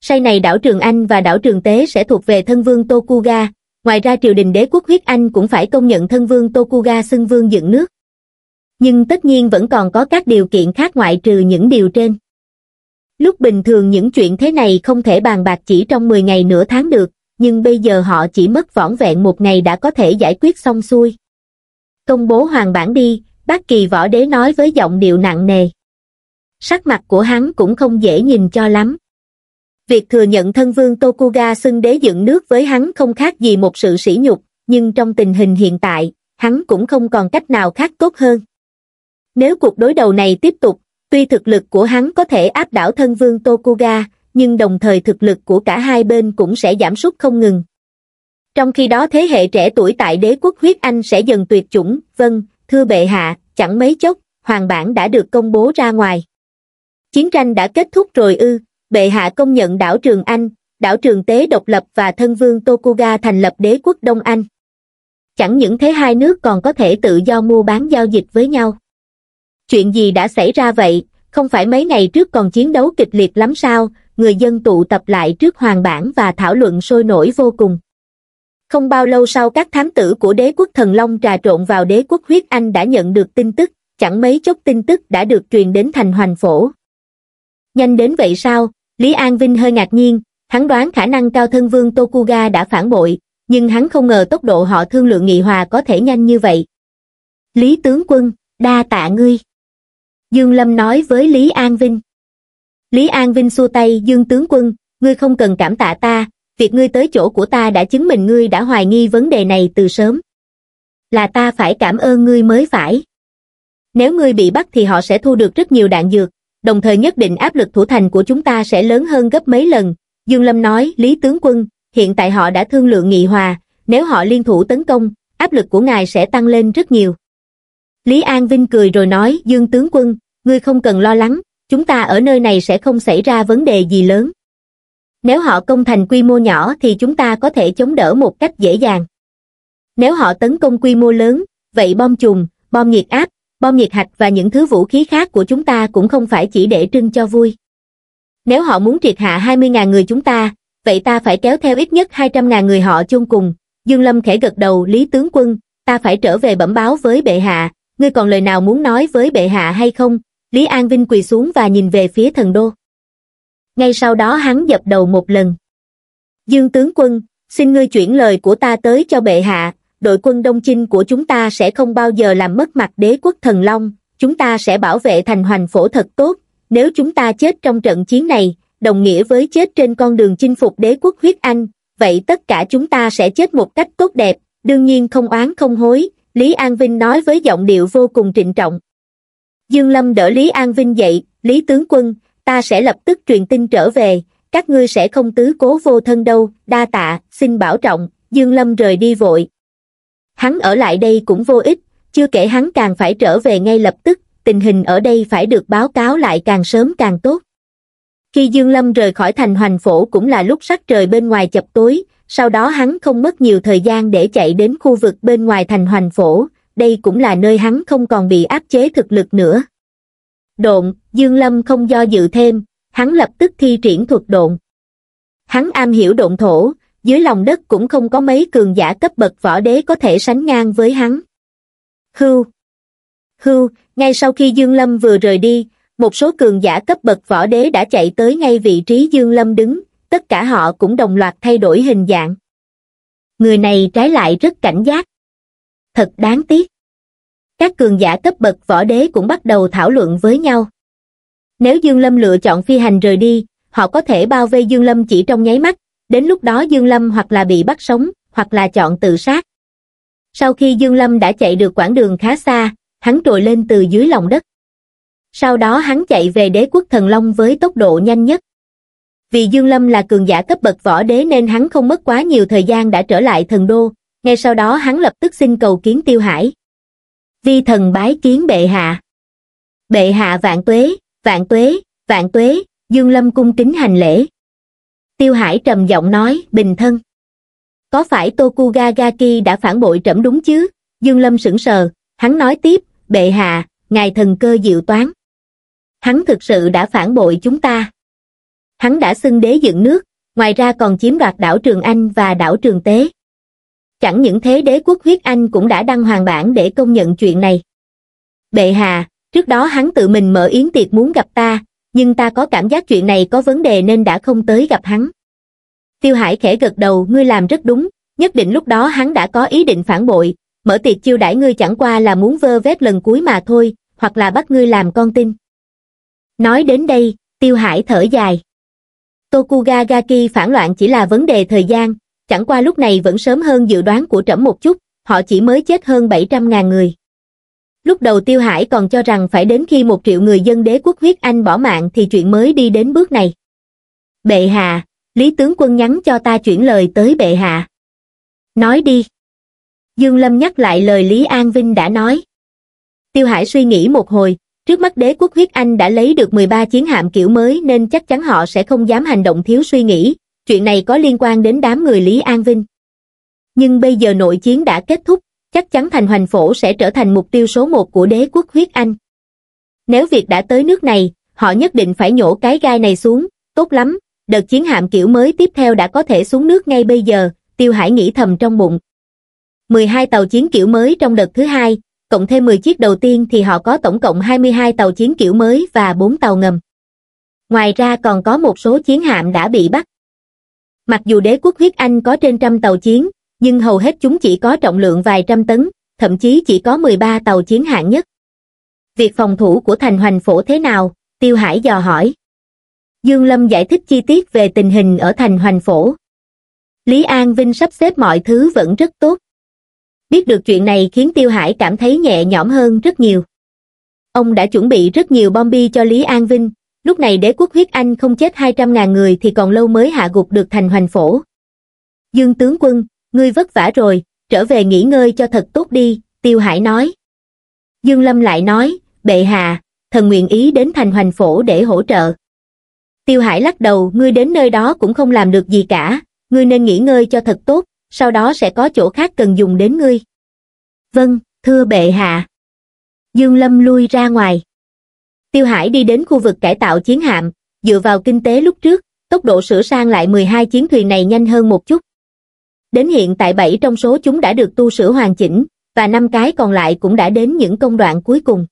Speaker 1: Say này đảo Trường Anh và đảo Trường Tế sẽ thuộc về thân vương Tokuga, ngoài ra triều đình đế quốc huyết Anh cũng phải công nhận thân vương Tokuga xưng vương dựng nước. Nhưng tất nhiên vẫn còn có các điều kiện khác ngoại trừ những điều trên. Lúc bình thường những chuyện thế này không thể bàn bạc chỉ trong 10 ngày nửa tháng được, nhưng bây giờ họ chỉ mất vỏn vẹn một ngày đã có thể giải quyết xong xuôi. Công bố hoàng bản đi, bác kỳ võ đế nói với giọng điệu nặng nề. Sắc mặt của hắn cũng không dễ nhìn cho lắm. Việc thừa nhận thân vương Tokuga xưng đế dựng nước với hắn không khác gì một sự sỉ nhục, nhưng trong tình hình hiện tại, hắn cũng không còn cách nào khác tốt hơn. Nếu cuộc đối đầu này tiếp tục, Tuy thực lực của hắn có thể áp đảo thân vương Tokuga, nhưng đồng thời thực lực của cả hai bên cũng sẽ giảm sút không ngừng. Trong khi đó thế hệ trẻ tuổi tại đế quốc huyết anh sẽ dần tuyệt chủng, vâng, thưa bệ hạ, chẳng mấy chốc, hoàng bản đã được công bố ra ngoài. Chiến tranh đã kết thúc rồi ư, bệ hạ công nhận đảo Trường Anh, đảo Trường Tế độc lập và thân vương Tokuga thành lập đế quốc Đông Anh. Chẳng những thế hai nước còn có thể tự do mua bán giao dịch với nhau. Chuyện gì đã xảy ra vậy, không phải mấy ngày trước còn chiến đấu kịch liệt lắm sao, người dân tụ tập lại trước hoàng bản và thảo luận sôi nổi vô cùng. Không bao lâu sau các thám tử của đế quốc thần Long trà trộn vào đế quốc huyết anh đã nhận được tin tức, chẳng mấy chốc tin tức đã được truyền đến thành hoành phổ. Nhanh đến vậy sao, Lý An Vinh hơi ngạc nhiên, hắn đoán khả năng cao thân vương Tokuga đã phản bội, nhưng hắn không ngờ tốc độ họ thương lượng nghị hòa có thể nhanh như vậy. Lý tướng quân, đa tạ ngươi. Dương Lâm nói với Lý An Vinh. Lý An Vinh xua tay Dương tướng quân, ngươi không cần cảm tạ ta, việc ngươi tới chỗ của ta đã chứng minh ngươi đã hoài nghi vấn đề này từ sớm. Là ta phải cảm ơn ngươi mới phải. Nếu ngươi bị bắt thì họ sẽ thu được rất nhiều đạn dược, đồng thời nhất định áp lực thủ thành của chúng ta sẽ lớn hơn gấp mấy lần. Dương Lâm nói, Lý tướng quân, hiện tại họ đã thương lượng nghị hòa, nếu họ liên thủ tấn công, áp lực của ngài sẽ tăng lên rất nhiều. Lý An Vinh cười rồi nói Dương tướng quân, ngươi không cần lo lắng, chúng ta ở nơi này sẽ không xảy ra vấn đề gì lớn. Nếu họ công thành quy mô nhỏ thì chúng ta có thể chống đỡ một cách dễ dàng. Nếu họ tấn công quy mô lớn, vậy bom chùm, bom nhiệt áp, bom nhiệt hạch và những thứ vũ khí khác của chúng ta cũng không phải chỉ để trưng cho vui. Nếu họ muốn triệt hạ 20.000 người chúng ta, vậy ta phải kéo theo ít nhất 200.000 người họ chung cùng. Dương Lâm khẽ gật đầu Lý Tướng Quân, ta phải trở về bẩm báo với bệ hạ, ngươi còn lời nào muốn nói với bệ hạ hay không? Lý An Vinh quỳ xuống và nhìn về phía thần đô. Ngay sau đó hắn dập đầu một lần. Dương tướng quân, xin ngươi chuyển lời của ta tới cho bệ hạ, đội quân đông chinh của chúng ta sẽ không bao giờ làm mất mặt đế quốc thần long, chúng ta sẽ bảo vệ thành hoành phổ thật tốt, nếu chúng ta chết trong trận chiến này, đồng nghĩa với chết trên con đường chinh phục đế quốc huyết anh, vậy tất cả chúng ta sẽ chết một cách tốt đẹp, đương nhiên không oán không hối, Lý An Vinh nói với giọng điệu vô cùng trịnh trọng. Dương Lâm đỡ Lý An Vinh dậy, Lý Tướng Quân, ta sẽ lập tức truyền tin trở về, các ngươi sẽ không tứ cố vô thân đâu, đa tạ, xin bảo trọng, Dương Lâm rời đi vội. Hắn ở lại đây cũng vô ích, chưa kể hắn càng phải trở về ngay lập tức, tình hình ở đây phải được báo cáo lại càng sớm càng tốt. Khi Dương Lâm rời khỏi thành hoành phổ cũng là lúc sắc trời bên ngoài chập tối, sau đó hắn không mất nhiều thời gian để chạy đến khu vực bên ngoài thành hoành phổ, đây cũng là nơi hắn không còn bị áp chế thực lực nữa. Độn, Dương Lâm không do dự thêm, hắn lập tức thi triển thuật độn. Hắn am hiểu độn thổ, dưới lòng đất cũng không có mấy cường giả cấp bậc võ đế có thể sánh ngang với hắn. Hưu Hưu, ngay sau khi Dương Lâm vừa rời đi, một số cường giả cấp bậc võ đế đã chạy tới ngay vị trí Dương Lâm đứng, tất cả họ cũng đồng loạt thay đổi hình dạng người này trái lại rất cảnh giác thật đáng tiếc các cường giả cấp bậc võ đế cũng bắt đầu thảo luận với nhau nếu dương lâm lựa chọn phi hành rời đi họ có thể bao vây dương lâm chỉ trong nháy mắt đến lúc đó dương lâm hoặc là bị bắt sống hoặc là chọn tự sát sau khi dương lâm đã chạy được quãng đường khá xa hắn trồi lên từ dưới lòng đất sau đó hắn chạy về đế quốc thần long với tốc độ nhanh nhất vì Dương Lâm là cường giả cấp bậc võ đế nên hắn không mất quá nhiều thời gian đã trở lại thần đô, ngay sau đó hắn lập tức xin cầu kiến Tiêu Hải. Vi thần bái kiến bệ hạ. Bệ hạ vạn tuế, vạn tuế, vạn tuế, Dương Lâm cung kính hành lễ. Tiêu Hải trầm giọng nói, bình thân. Có phải Tokuga Gaki đã phản bội trẫm đúng chứ? Dương Lâm sững sờ, hắn nói tiếp, bệ hạ, ngài thần cơ diệu toán. Hắn thực sự đã phản bội chúng ta hắn đã xưng đế dựng nước, ngoài ra còn chiếm đoạt đảo Trường Anh và đảo Trường Tế. Chẳng những thế đế quốc huyết Anh cũng đã đăng hoàng bản để công nhận chuyện này. Bệ hạ, trước đó hắn tự mình mở yến tiệc muốn gặp ta, nhưng ta có cảm giác chuyện này có vấn đề nên đã không tới gặp hắn. Tiêu Hải khẽ gật đầu, ngươi làm rất đúng, nhất định lúc đó hắn đã có ý định phản bội, mở tiệc chiêu đãi ngươi chẳng qua là muốn vơ vét lần cuối mà thôi, hoặc là bắt ngươi làm con tin. Nói đến đây, Tiêu Hải thở dài. Tokugagaki phản loạn chỉ là vấn đề thời gian, chẳng qua lúc này vẫn sớm hơn dự đoán của trẫm một chút, họ chỉ mới chết hơn 700.000 người. Lúc đầu Tiêu Hải còn cho rằng phải đến khi một triệu người dân đế quốc huyết Anh bỏ mạng thì chuyện mới đi đến bước này. Bệ hạ, Lý Tướng Quân nhắn cho ta chuyển lời tới bệ hạ. Nói đi. Dương Lâm nhắc lại lời Lý An Vinh đã nói. Tiêu Hải suy nghĩ một hồi, trước mắt đế quốc huyết anh đã lấy được 13 chiến hạm kiểu mới nên chắc chắn họ sẽ không dám hành động thiếu suy nghĩ, chuyện này có liên quan đến đám người Lý An Vinh. Nhưng bây giờ nội chiến đã kết thúc, chắc chắn thành hoành phổ sẽ trở thành mục tiêu số một của đế quốc huyết anh. Nếu việc đã tới nước này, họ nhất định phải nhổ cái gai này xuống, tốt lắm, đợt chiến hạm kiểu mới tiếp theo đã có thể xuống nước ngay bây giờ, Tiêu Hải nghĩ thầm trong bụng. 12 tàu chiến kiểu mới trong đợt thứ hai, cộng thêm 10 chiếc đầu tiên thì họ có tổng cộng 22 tàu chiến kiểu mới và 4 tàu ngầm. Ngoài ra còn có một số chiến hạm đã bị bắt. Mặc dù đế quốc huyết Anh có trên trăm tàu chiến, nhưng hầu hết chúng chỉ có trọng lượng vài trăm tấn, thậm chí chỉ có 13 tàu chiến hạng nhất. Việc phòng thủ của thành hoành phổ thế nào? Tiêu Hải dò hỏi. Dương Lâm giải thích chi tiết về tình hình ở thành hoành phổ. Lý An Vinh sắp xếp mọi thứ vẫn rất tốt, biết được chuyện này khiến tiêu hải cảm thấy nhẹ nhõm hơn rất nhiều ông đã chuẩn bị rất nhiều bom bi cho lý an vinh lúc này đế quốc huyết anh không chết hai trăm ngàn người thì còn lâu mới hạ gục được thành hoành phổ dương tướng quân ngươi vất vả rồi trở về nghỉ ngơi cho thật tốt đi tiêu hải nói dương lâm lại nói bệ hạ thần nguyện ý đến thành hoành phổ để hỗ trợ tiêu hải lắc đầu ngươi đến nơi đó cũng không làm được gì cả ngươi nên nghỉ ngơi cho thật tốt sau đó sẽ có chỗ khác cần dùng đến ngươi. Vâng, thưa bệ hạ. Dương Lâm lui ra ngoài. Tiêu Hải đi đến khu vực cải tạo chiến hạm, dựa vào kinh tế lúc trước, tốc độ sửa sang lại 12 chiến thuyền này nhanh hơn một chút. Đến hiện tại 7 trong số chúng đã được tu sửa hoàn chỉnh, và 5 cái còn lại cũng đã đến những công đoạn cuối cùng.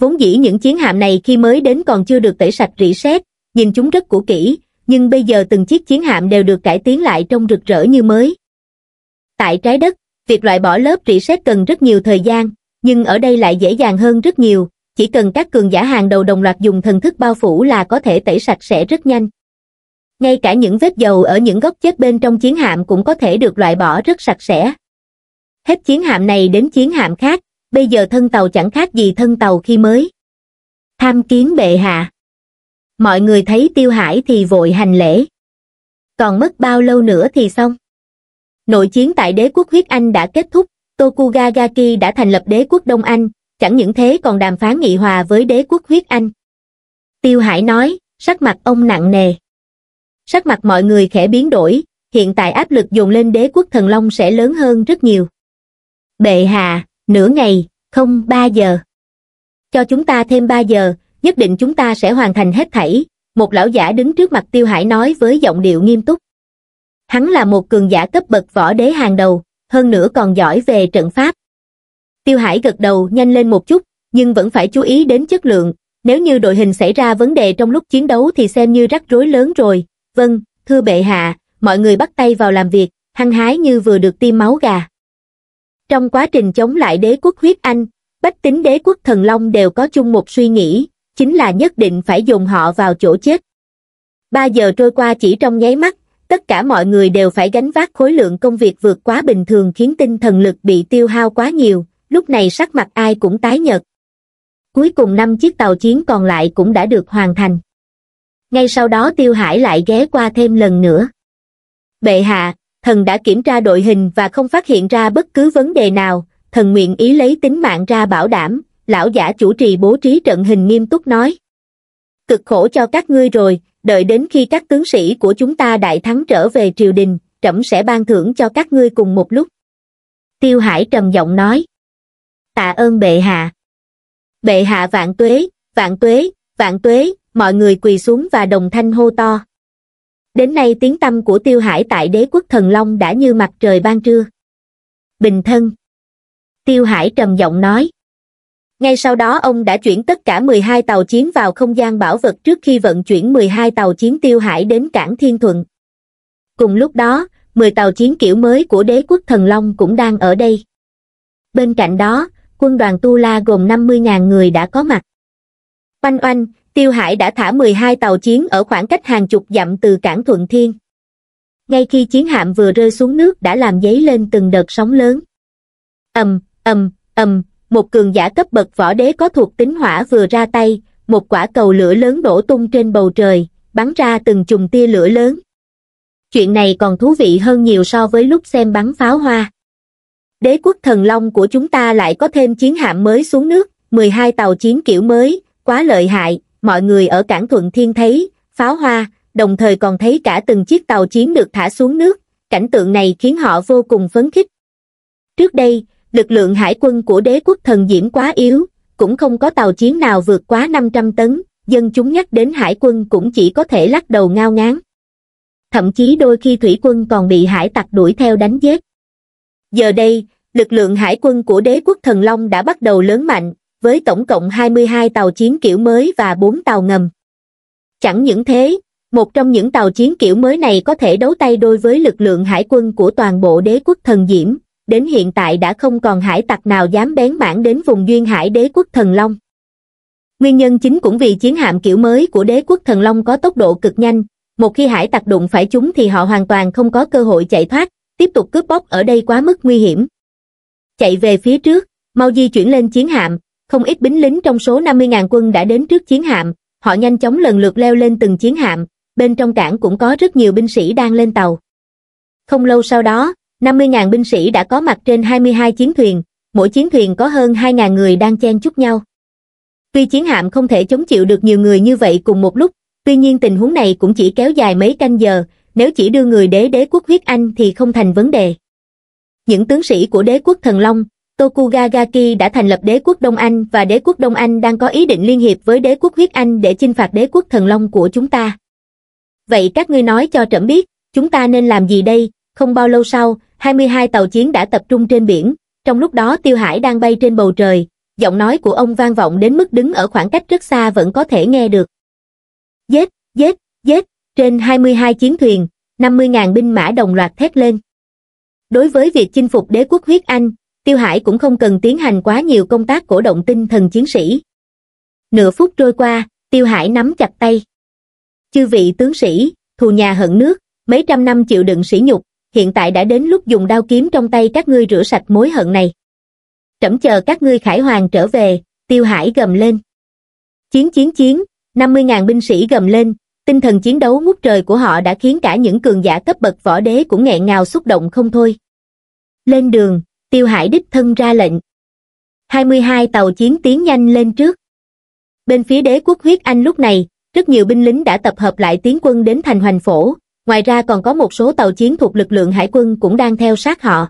Speaker 1: Vốn dĩ những chiến hạm này khi mới đến còn chưa được tẩy sạch rỉ sét, nhìn chúng rất cũ kỹ, nhưng bây giờ từng chiếc chiến hạm đều được cải tiến lại trông rực rỡ như mới. Tại trái đất, việc loại bỏ lớp reset cần rất nhiều thời gian, nhưng ở đây lại dễ dàng hơn rất nhiều, chỉ cần các cường giả hàng đầu đồng loạt dùng thần thức bao phủ là có thể tẩy sạch sẽ rất nhanh. Ngay cả những vết dầu ở những góc chết bên trong chiến hạm cũng có thể được loại bỏ rất sạch sẽ. Hết chiến hạm này đến chiến hạm khác, bây giờ thân tàu chẳng khác gì thân tàu khi mới. Tham kiến bệ hạ. Mọi người thấy tiêu hải thì vội hành lễ. Còn mất bao lâu nữa thì xong. Nội chiến tại đế quốc huyết Anh đã kết thúc, Tokugagaki đã thành lập đế quốc Đông Anh, chẳng những thế còn đàm phán nghị hòa với đế quốc huyết Anh. Tiêu Hải nói, sắc mặt ông nặng nề. Sắc mặt mọi người khẽ biến đổi, hiện tại áp lực dồn lên đế quốc thần long sẽ lớn hơn rất nhiều. Bệ hạ, nửa ngày, không ba giờ. Cho chúng ta thêm ba giờ, nhất định chúng ta sẽ hoàn thành hết thảy. Một lão giả đứng trước mặt Tiêu Hải nói với giọng điệu nghiêm túc hắn là một cường giả cấp bậc võ đế hàng đầu, hơn nữa còn giỏi về trận pháp. Tiêu Hải gật đầu nhanh lên một chút, nhưng vẫn phải chú ý đến chất lượng, nếu như đội hình xảy ra vấn đề trong lúc chiến đấu thì xem như rắc rối lớn rồi. Vâng, thưa bệ hạ, mọi người bắt tay vào làm việc, hăng hái như vừa được tiêm máu gà. Trong quá trình chống lại đế quốc huyết anh, bách tính đế quốc thần long đều có chung một suy nghĩ, chính là nhất định phải dùng họ vào chỗ chết. Ba giờ trôi qua chỉ trong nháy mắt, tất cả mọi người đều phải gánh vác khối lượng công việc vượt quá bình thường khiến tinh thần lực bị tiêu hao quá nhiều, lúc này sắc mặt ai cũng tái nhợt. Cuối cùng năm chiếc tàu chiến còn lại cũng đã được hoàn thành. Ngay sau đó Tiêu Hải lại ghé qua thêm lần nữa. Bệ hạ, thần đã kiểm tra đội hình và không phát hiện ra bất cứ vấn đề nào, thần nguyện ý lấy tính mạng ra bảo đảm, lão giả chủ trì bố trí trận hình nghiêm túc nói. Cực khổ cho các ngươi rồi, đợi đến khi các tướng sĩ của chúng ta đại thắng trở về triều đình trẫm sẽ ban thưởng cho các ngươi cùng một lúc tiêu hải trầm giọng nói tạ ơn bệ hạ bệ hạ vạn tuế vạn tuế vạn tuế mọi người quỳ xuống và đồng thanh hô to đến nay tiếng tâm của tiêu hải tại đế quốc thần long đã như mặt trời ban trưa bình thân tiêu hải trầm giọng nói ngay sau đó ông đã chuyển tất cả 12 tàu chiến vào không gian bảo vật trước khi vận chuyển 12 tàu chiến tiêu hải đến cảng Thiên Thuận. Cùng lúc đó, 10 tàu chiến kiểu mới của đế quốc Thần Long cũng đang ở đây. Bên cạnh đó, quân đoàn Tu La gồm 50.000 người đã có mặt. Oanh oanh, Tiêu Hải đã thả 12 tàu chiến ở khoảng cách hàng chục dặm từ cảng Thuận Thiên. Ngay khi chiến hạm vừa rơi xuống nước đã làm dấy lên từng đợt sóng lớn. ầm, ầm, ầm, một cường giả cấp bậc võ đế có thuộc tính hỏa vừa ra tay, một quả cầu lửa lớn đổ tung trên bầu trời, bắn ra từng chùm tia lửa lớn. Chuyện này còn thú vị hơn nhiều so với lúc xem bắn pháo hoa. Đế quốc thần long của chúng ta lại có thêm chiến hạm mới xuống nước, 12 tàu chiến kiểu mới, quá lợi hại, mọi người ở cảng Thuận Thiên thấy, pháo hoa, đồng thời còn thấy cả từng chiếc tàu chiến được thả xuống nước, cảnh tượng này khiến họ vô cùng phấn khích. Trước đây, lực lượng hải quân của đế quốc thần diễm quá yếu, cũng không có tàu chiến nào vượt quá 500 tấn, dân chúng nhắc đến hải quân cũng chỉ có thể lắc đầu ngao ngán. Thậm chí đôi khi thủy quân còn bị hải tặc đuổi theo đánh giết. Giờ đây, lực lượng hải quân của đế quốc thần Long đã bắt đầu lớn mạnh, với tổng cộng 22 tàu chiến kiểu mới và 4 tàu ngầm. Chẳng những thế, một trong những tàu chiến kiểu mới này có thể đấu tay đôi với lực lượng hải quân của toàn bộ đế quốc thần Diễm, đến hiện tại đã không còn hải tặc nào dám bén mảng đến vùng duyên hải đế quốc Thần Long. Nguyên nhân chính cũng vì chiến hạm kiểu mới của đế quốc Thần Long có tốc độ cực nhanh, một khi hải tặc đụng phải chúng thì họ hoàn toàn không có cơ hội chạy thoát, tiếp tục cướp bóc ở đây quá mức nguy hiểm. Chạy về phía trước, mau di chuyển lên chiến hạm, không ít bính lính trong số 50.000 quân đã đến trước chiến hạm, họ nhanh chóng lần lượt leo lên từng chiến hạm, bên trong cảng cũng có rất nhiều binh sĩ đang lên tàu. Không lâu sau đó, 50.000 binh sĩ đã có mặt trên 22 chiến thuyền, mỗi chiến thuyền có hơn 2.000 người đang chen chúc nhau. Tuy chiến hạm không thể chống chịu được nhiều người như vậy cùng một lúc, tuy nhiên tình huống này cũng chỉ kéo dài mấy canh giờ, nếu chỉ đưa người đế đế quốc huyết anh thì không thành vấn đề. Những tướng sĩ của đế quốc thần long, Tokugagaki đã thành lập đế quốc Đông Anh và đế quốc Đông Anh đang có ý định liên hiệp với đế quốc huyết anh để chinh phạt đế quốc thần long của chúng ta. Vậy các ngươi nói cho trẫm biết, chúng ta nên làm gì đây? Không bao lâu sau, 22 tàu chiến đã tập trung trên biển, trong lúc đó Tiêu Hải đang bay trên bầu trời, giọng nói của ông vang vọng đến mức đứng ở khoảng cách rất xa vẫn có thể nghe được. Dết, dết, dết, trên 22 chiến thuyền, 50.000 binh mã đồng loạt thét lên. Đối với việc chinh phục đế quốc huyết Anh, Tiêu Hải cũng không cần tiến hành quá nhiều công tác cổ động tinh thần chiến sĩ. Nửa phút trôi qua, Tiêu Hải nắm chặt tay. Chư vị tướng sĩ, thù nhà hận nước, mấy trăm năm chịu đựng sỉ nhục, hiện tại đã đến lúc dùng đao kiếm trong tay các ngươi rửa sạch mối hận này. Trẫm chờ các ngươi khải hoàng trở về, tiêu hải gầm lên. Chiến chiến chiến, 50.000 binh sĩ gầm lên, tinh thần chiến đấu ngút trời của họ đã khiến cả những cường giả cấp bậc võ đế cũng nghẹn ngào xúc động không thôi. Lên đường, tiêu hải đích thân ra lệnh. 22 tàu chiến tiến nhanh lên trước. Bên phía đế quốc huyết Anh lúc này, rất nhiều binh lính đã tập hợp lại tiến quân đến thành hoành phổ, ngoài ra còn có một số tàu chiến thuộc lực lượng hải quân cũng đang theo sát họ.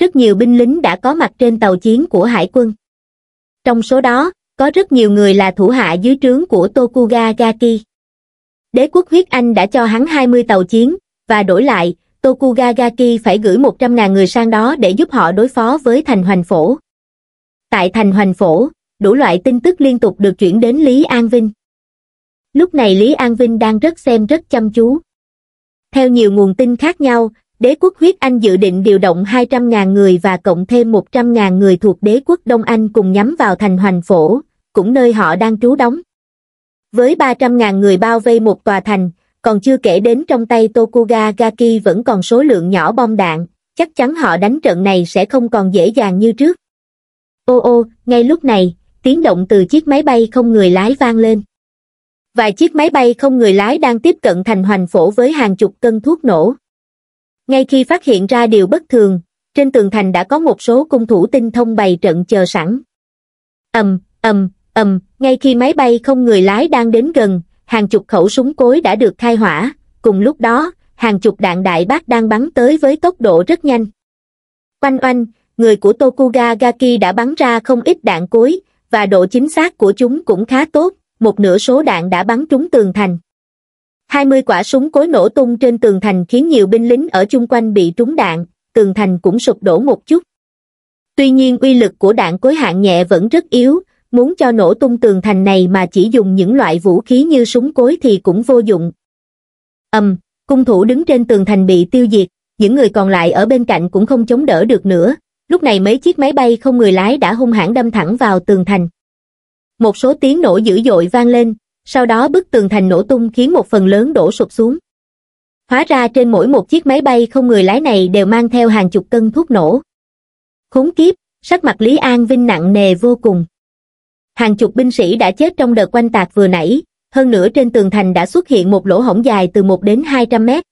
Speaker 1: Rất nhiều binh lính đã có mặt trên tàu chiến của hải quân. Trong số đó, có rất nhiều người là thủ hạ dưới trướng của Tokuga Gaki. Đế quốc huyết Anh đã cho hắn 20 tàu chiến, và đổi lại, Tokuga Gaki phải gửi 100.000 người sang đó để giúp họ đối phó với thành hoành phổ. Tại thành hoành phổ, đủ loại tin tức liên tục được chuyển đến Lý An Vinh. Lúc này Lý An Vinh đang rất xem rất chăm chú. Theo nhiều nguồn tin khác nhau, đế quốc huyết Anh dự định điều động 200.000 người và cộng thêm 100.000 người thuộc đế quốc Đông Anh cùng nhắm vào thành hoành phổ, cũng nơi họ đang trú đóng. Với 300.000 người bao vây một tòa thành, còn chưa kể đến trong tay Tokuga Gaki vẫn còn số lượng nhỏ bom đạn, chắc chắn họ đánh trận này sẽ không còn dễ dàng như trước. Ô ô, ngay lúc này, tiếng động từ chiếc máy bay không người lái vang lên vài chiếc máy bay không người lái đang tiếp cận thành hoành phổ với hàng chục cân thuốc nổ. Ngay khi phát hiện ra điều bất thường, trên tường thành đã có một số cung thủ tinh thông bày trận chờ sẵn. ầm ầm ầm ngay khi máy bay không người lái đang đến gần, hàng chục khẩu súng cối đã được khai hỏa, cùng lúc đó, hàng chục đạn đại bác đang bắn tới với tốc độ rất nhanh. Oanh oanh, người của Tokuga Gaki đã bắn ra không ít đạn cối, và độ chính xác của chúng cũng khá tốt, một nửa số đạn đã bắn trúng tường thành. 20 quả súng cối nổ tung trên tường thành khiến nhiều binh lính ở chung quanh bị trúng đạn, tường thành cũng sụp đổ một chút. Tuy nhiên uy lực của đạn cối hạng nhẹ vẫn rất yếu, muốn cho nổ tung tường thành này mà chỉ dùng những loại vũ khí như súng cối thì cũng vô dụng. ầm, cung thủ đứng trên tường thành bị tiêu diệt, những người còn lại ở bên cạnh cũng không chống đỡ được nữa, lúc này mấy chiếc máy bay không người lái đã hung hãn đâm thẳng vào tường thành một số tiếng nổ dữ dội vang lên, sau đó bức tường thành nổ tung khiến một phần lớn đổ sụp xuống. Hóa ra trên mỗi một chiếc máy bay không người lái này đều mang theo hàng chục cân thuốc nổ. Khốn kiếp, sắc mặt Lý An Vinh nặng nề vô cùng. Hàng chục binh sĩ đã chết trong đợt quanh tạc vừa nãy, hơn nữa trên tường thành đã xuất hiện một lỗ hổng dài từ 1 đến 200 mét.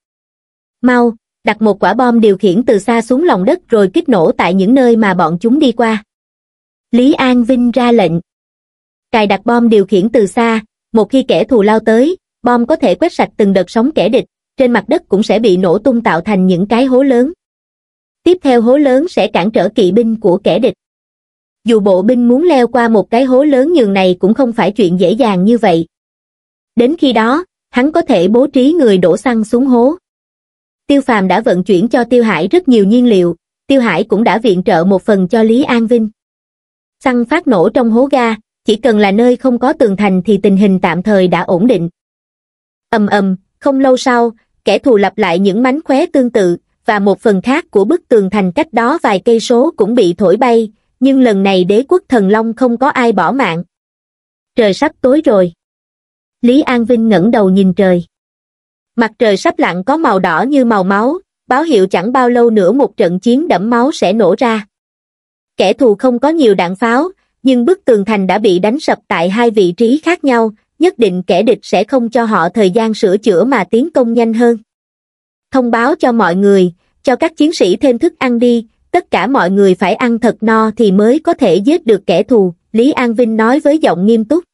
Speaker 1: Mau, đặt một quả bom điều khiển từ xa xuống lòng đất rồi kích nổ tại những nơi mà bọn chúng đi qua. Lý An Vinh ra lệnh cài đặt bom điều khiển từ xa, một khi kẻ thù lao tới, bom có thể quét sạch từng đợt sóng kẻ địch, trên mặt đất cũng sẽ bị nổ tung tạo thành những cái hố lớn. Tiếp theo hố lớn sẽ cản trở kỵ binh của kẻ địch. Dù bộ binh muốn leo qua một cái hố lớn nhường này cũng không phải chuyện dễ dàng như vậy. Đến khi đó, hắn có thể bố trí người đổ xăng xuống hố. Tiêu Phàm đã vận chuyển cho Tiêu Hải rất nhiều nhiên liệu, Tiêu Hải cũng đã viện trợ một phần cho Lý An Vinh. Xăng phát nổ trong hố ga, chỉ cần là nơi không có tường thành thì tình hình tạm thời đã ổn định. ầm ầm, không lâu sau, kẻ thù lặp lại những mánh khóe tương tự, và một phần khác của bức tường thành cách đó vài cây số cũng bị thổi bay, nhưng lần này đế quốc thần long không có ai bỏ mạng. Trời sắp tối rồi. Lý An Vinh ngẩng đầu nhìn trời. Mặt trời sắp lặn có màu đỏ như màu máu, báo hiệu chẳng bao lâu nữa một trận chiến đẫm máu sẽ nổ ra. Kẻ thù không có nhiều đạn pháo, nhưng bức tường thành đã bị đánh sập tại hai vị trí khác nhau nhất định kẻ địch sẽ không cho họ thời gian sửa chữa mà tiến công nhanh hơn thông báo cho mọi người cho các chiến sĩ thêm thức ăn đi tất cả mọi người phải ăn thật no thì mới có thể giết được kẻ thù lý an vinh nói với giọng nghiêm túc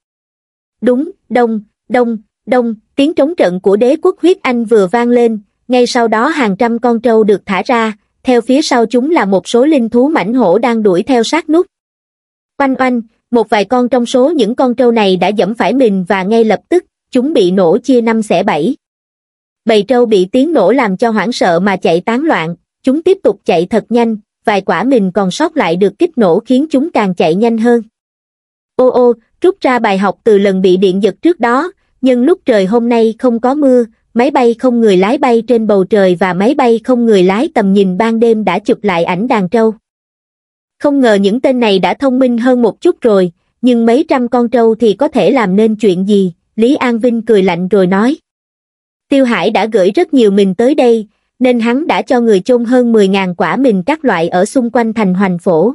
Speaker 1: đúng đông đông đông tiếng trống trận của đế quốc huyết anh vừa vang lên ngay sau đó hàng trăm con trâu được thả ra theo phía sau chúng là một số linh thú mảnh hổ đang đuổi theo sát nút Oanh oanh, một vài con trong số những con trâu này đã dẫm phải mình và ngay lập tức, chúng bị nổ chia năm xẻ bảy. Bầy trâu bị tiếng nổ làm cho hoảng sợ mà chạy tán loạn, chúng tiếp tục chạy thật nhanh, vài quả mình còn sót lại được kích nổ khiến chúng càng chạy nhanh hơn. Ô ô, rút ra bài học từ lần bị điện giật trước đó, nhưng lúc trời hôm nay không có mưa, máy bay không người lái bay trên bầu trời và máy bay không người lái tầm nhìn ban đêm đã chụp lại ảnh đàn trâu không ngờ những tên này đã thông minh hơn một chút rồi, nhưng mấy trăm con trâu thì có thể làm nên chuyện gì, Lý An Vinh cười lạnh rồi nói. Tiêu Hải đã gửi rất nhiều mình tới đây, nên hắn đã cho người chôn hơn 10.000 quả mình các loại ở xung quanh thành hoành phổ.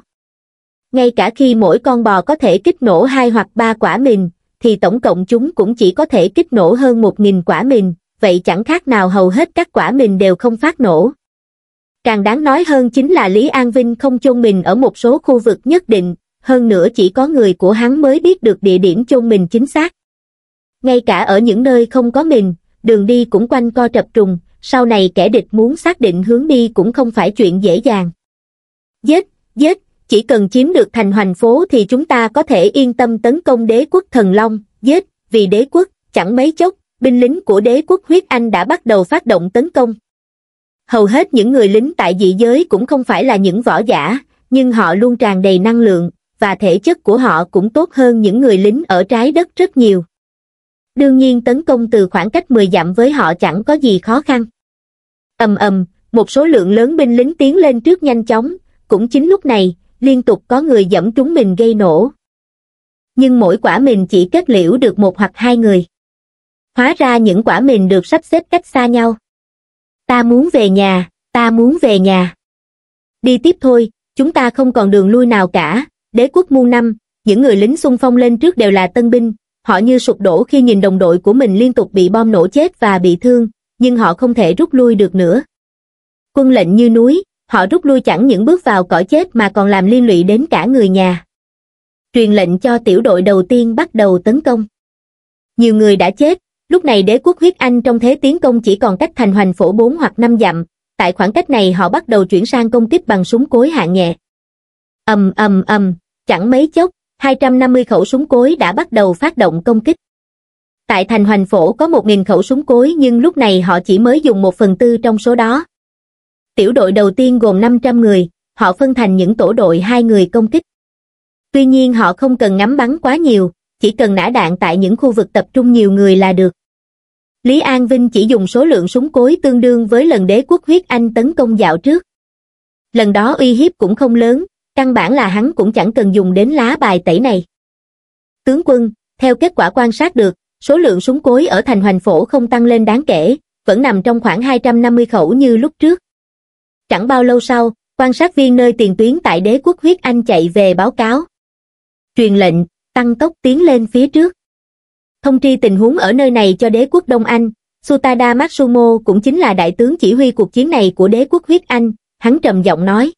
Speaker 1: Ngay cả khi mỗi con bò có thể kích nổ hai hoặc ba quả mình, thì tổng cộng chúng cũng chỉ có thể kích nổ hơn 1.000 quả mình, vậy chẳng khác nào hầu hết các quả mình đều không phát nổ. Càng đáng nói hơn chính là Lý An Vinh không chôn mình ở một số khu vực nhất định, hơn nữa chỉ có người của hắn mới biết được địa điểm chôn mình chính xác. Ngay cả ở những nơi không có mình, đường đi cũng quanh co trập trùng, sau này kẻ địch muốn xác định hướng đi cũng không phải chuyện dễ dàng. Giết, giết, chỉ cần chiếm được thành hoành phố thì chúng ta có thể yên tâm tấn công đế quốc thần long, giết, vì đế quốc, chẳng mấy chốc, binh lính của đế quốc huyết anh đã bắt đầu phát động tấn công hầu hết những người lính tại dị giới cũng không phải là những võ giả nhưng họ luôn tràn đầy năng lượng và thể chất của họ cũng tốt hơn những người lính ở trái đất rất nhiều đương nhiên tấn công từ khoảng cách 10 dặm với họ chẳng có gì khó khăn ầm ầm một số lượng lớn binh lính tiến lên trước nhanh chóng cũng chính lúc này liên tục có người dẫm trúng mình gây nổ nhưng mỗi quả mình chỉ kết liễu được một hoặc hai người hóa ra những quả mình được sắp xếp cách xa nhau ta muốn về nhà, ta muốn về nhà. Đi tiếp thôi, chúng ta không còn đường lui nào cả, đế quốc mu năm, những người lính xung phong lên trước đều là tân binh, họ như sụp đổ khi nhìn đồng đội của mình liên tục bị bom nổ chết và bị thương, nhưng họ không thể rút lui được nữa. Quân lệnh như núi, họ rút lui chẳng những bước vào cõi chết mà còn làm liên lụy đến cả người nhà. Truyền lệnh cho tiểu đội đầu tiên bắt đầu tấn công. Nhiều người đã chết, lúc này đế quốc huyết anh trong thế tiến công chỉ còn cách thành hoành phổ 4 hoặc 5 dặm, tại khoảng cách này họ bắt đầu chuyển sang công kích bằng súng cối hạng nhẹ. ầm ầm ầm, chẳng mấy chốc, 250 khẩu súng cối đã bắt đầu phát động công kích. Tại thành hoành phổ có 1.000 khẩu súng cối nhưng lúc này họ chỉ mới dùng 1 phần tư trong số đó. Tiểu đội đầu tiên gồm 500 người, họ phân thành những tổ đội hai người công kích. Tuy nhiên họ không cần ngắm bắn quá nhiều, chỉ cần nã đạn tại những khu vực tập trung nhiều người là được. Lý An Vinh chỉ dùng số lượng súng cối tương đương với lần đế quốc huyết anh tấn công dạo trước. Lần đó uy hiếp cũng không lớn, căn bản là hắn cũng chẳng cần dùng đến lá bài tẩy này. Tướng quân, theo kết quả quan sát được, số lượng súng cối ở thành hoành phổ không tăng lên đáng kể, vẫn nằm trong khoảng 250 khẩu như lúc trước. Chẳng bao lâu sau, quan sát viên nơi tiền tuyến tại đế quốc huyết Anh chạy về báo cáo. Truyền lệnh, tăng tốc tiến lên phía trước. Thông tri tình huống ở nơi này cho đế quốc Đông Anh, Sutada Matsumo cũng chính là đại tướng chỉ huy cuộc chiến này của đế quốc huyết Anh, hắn trầm giọng nói.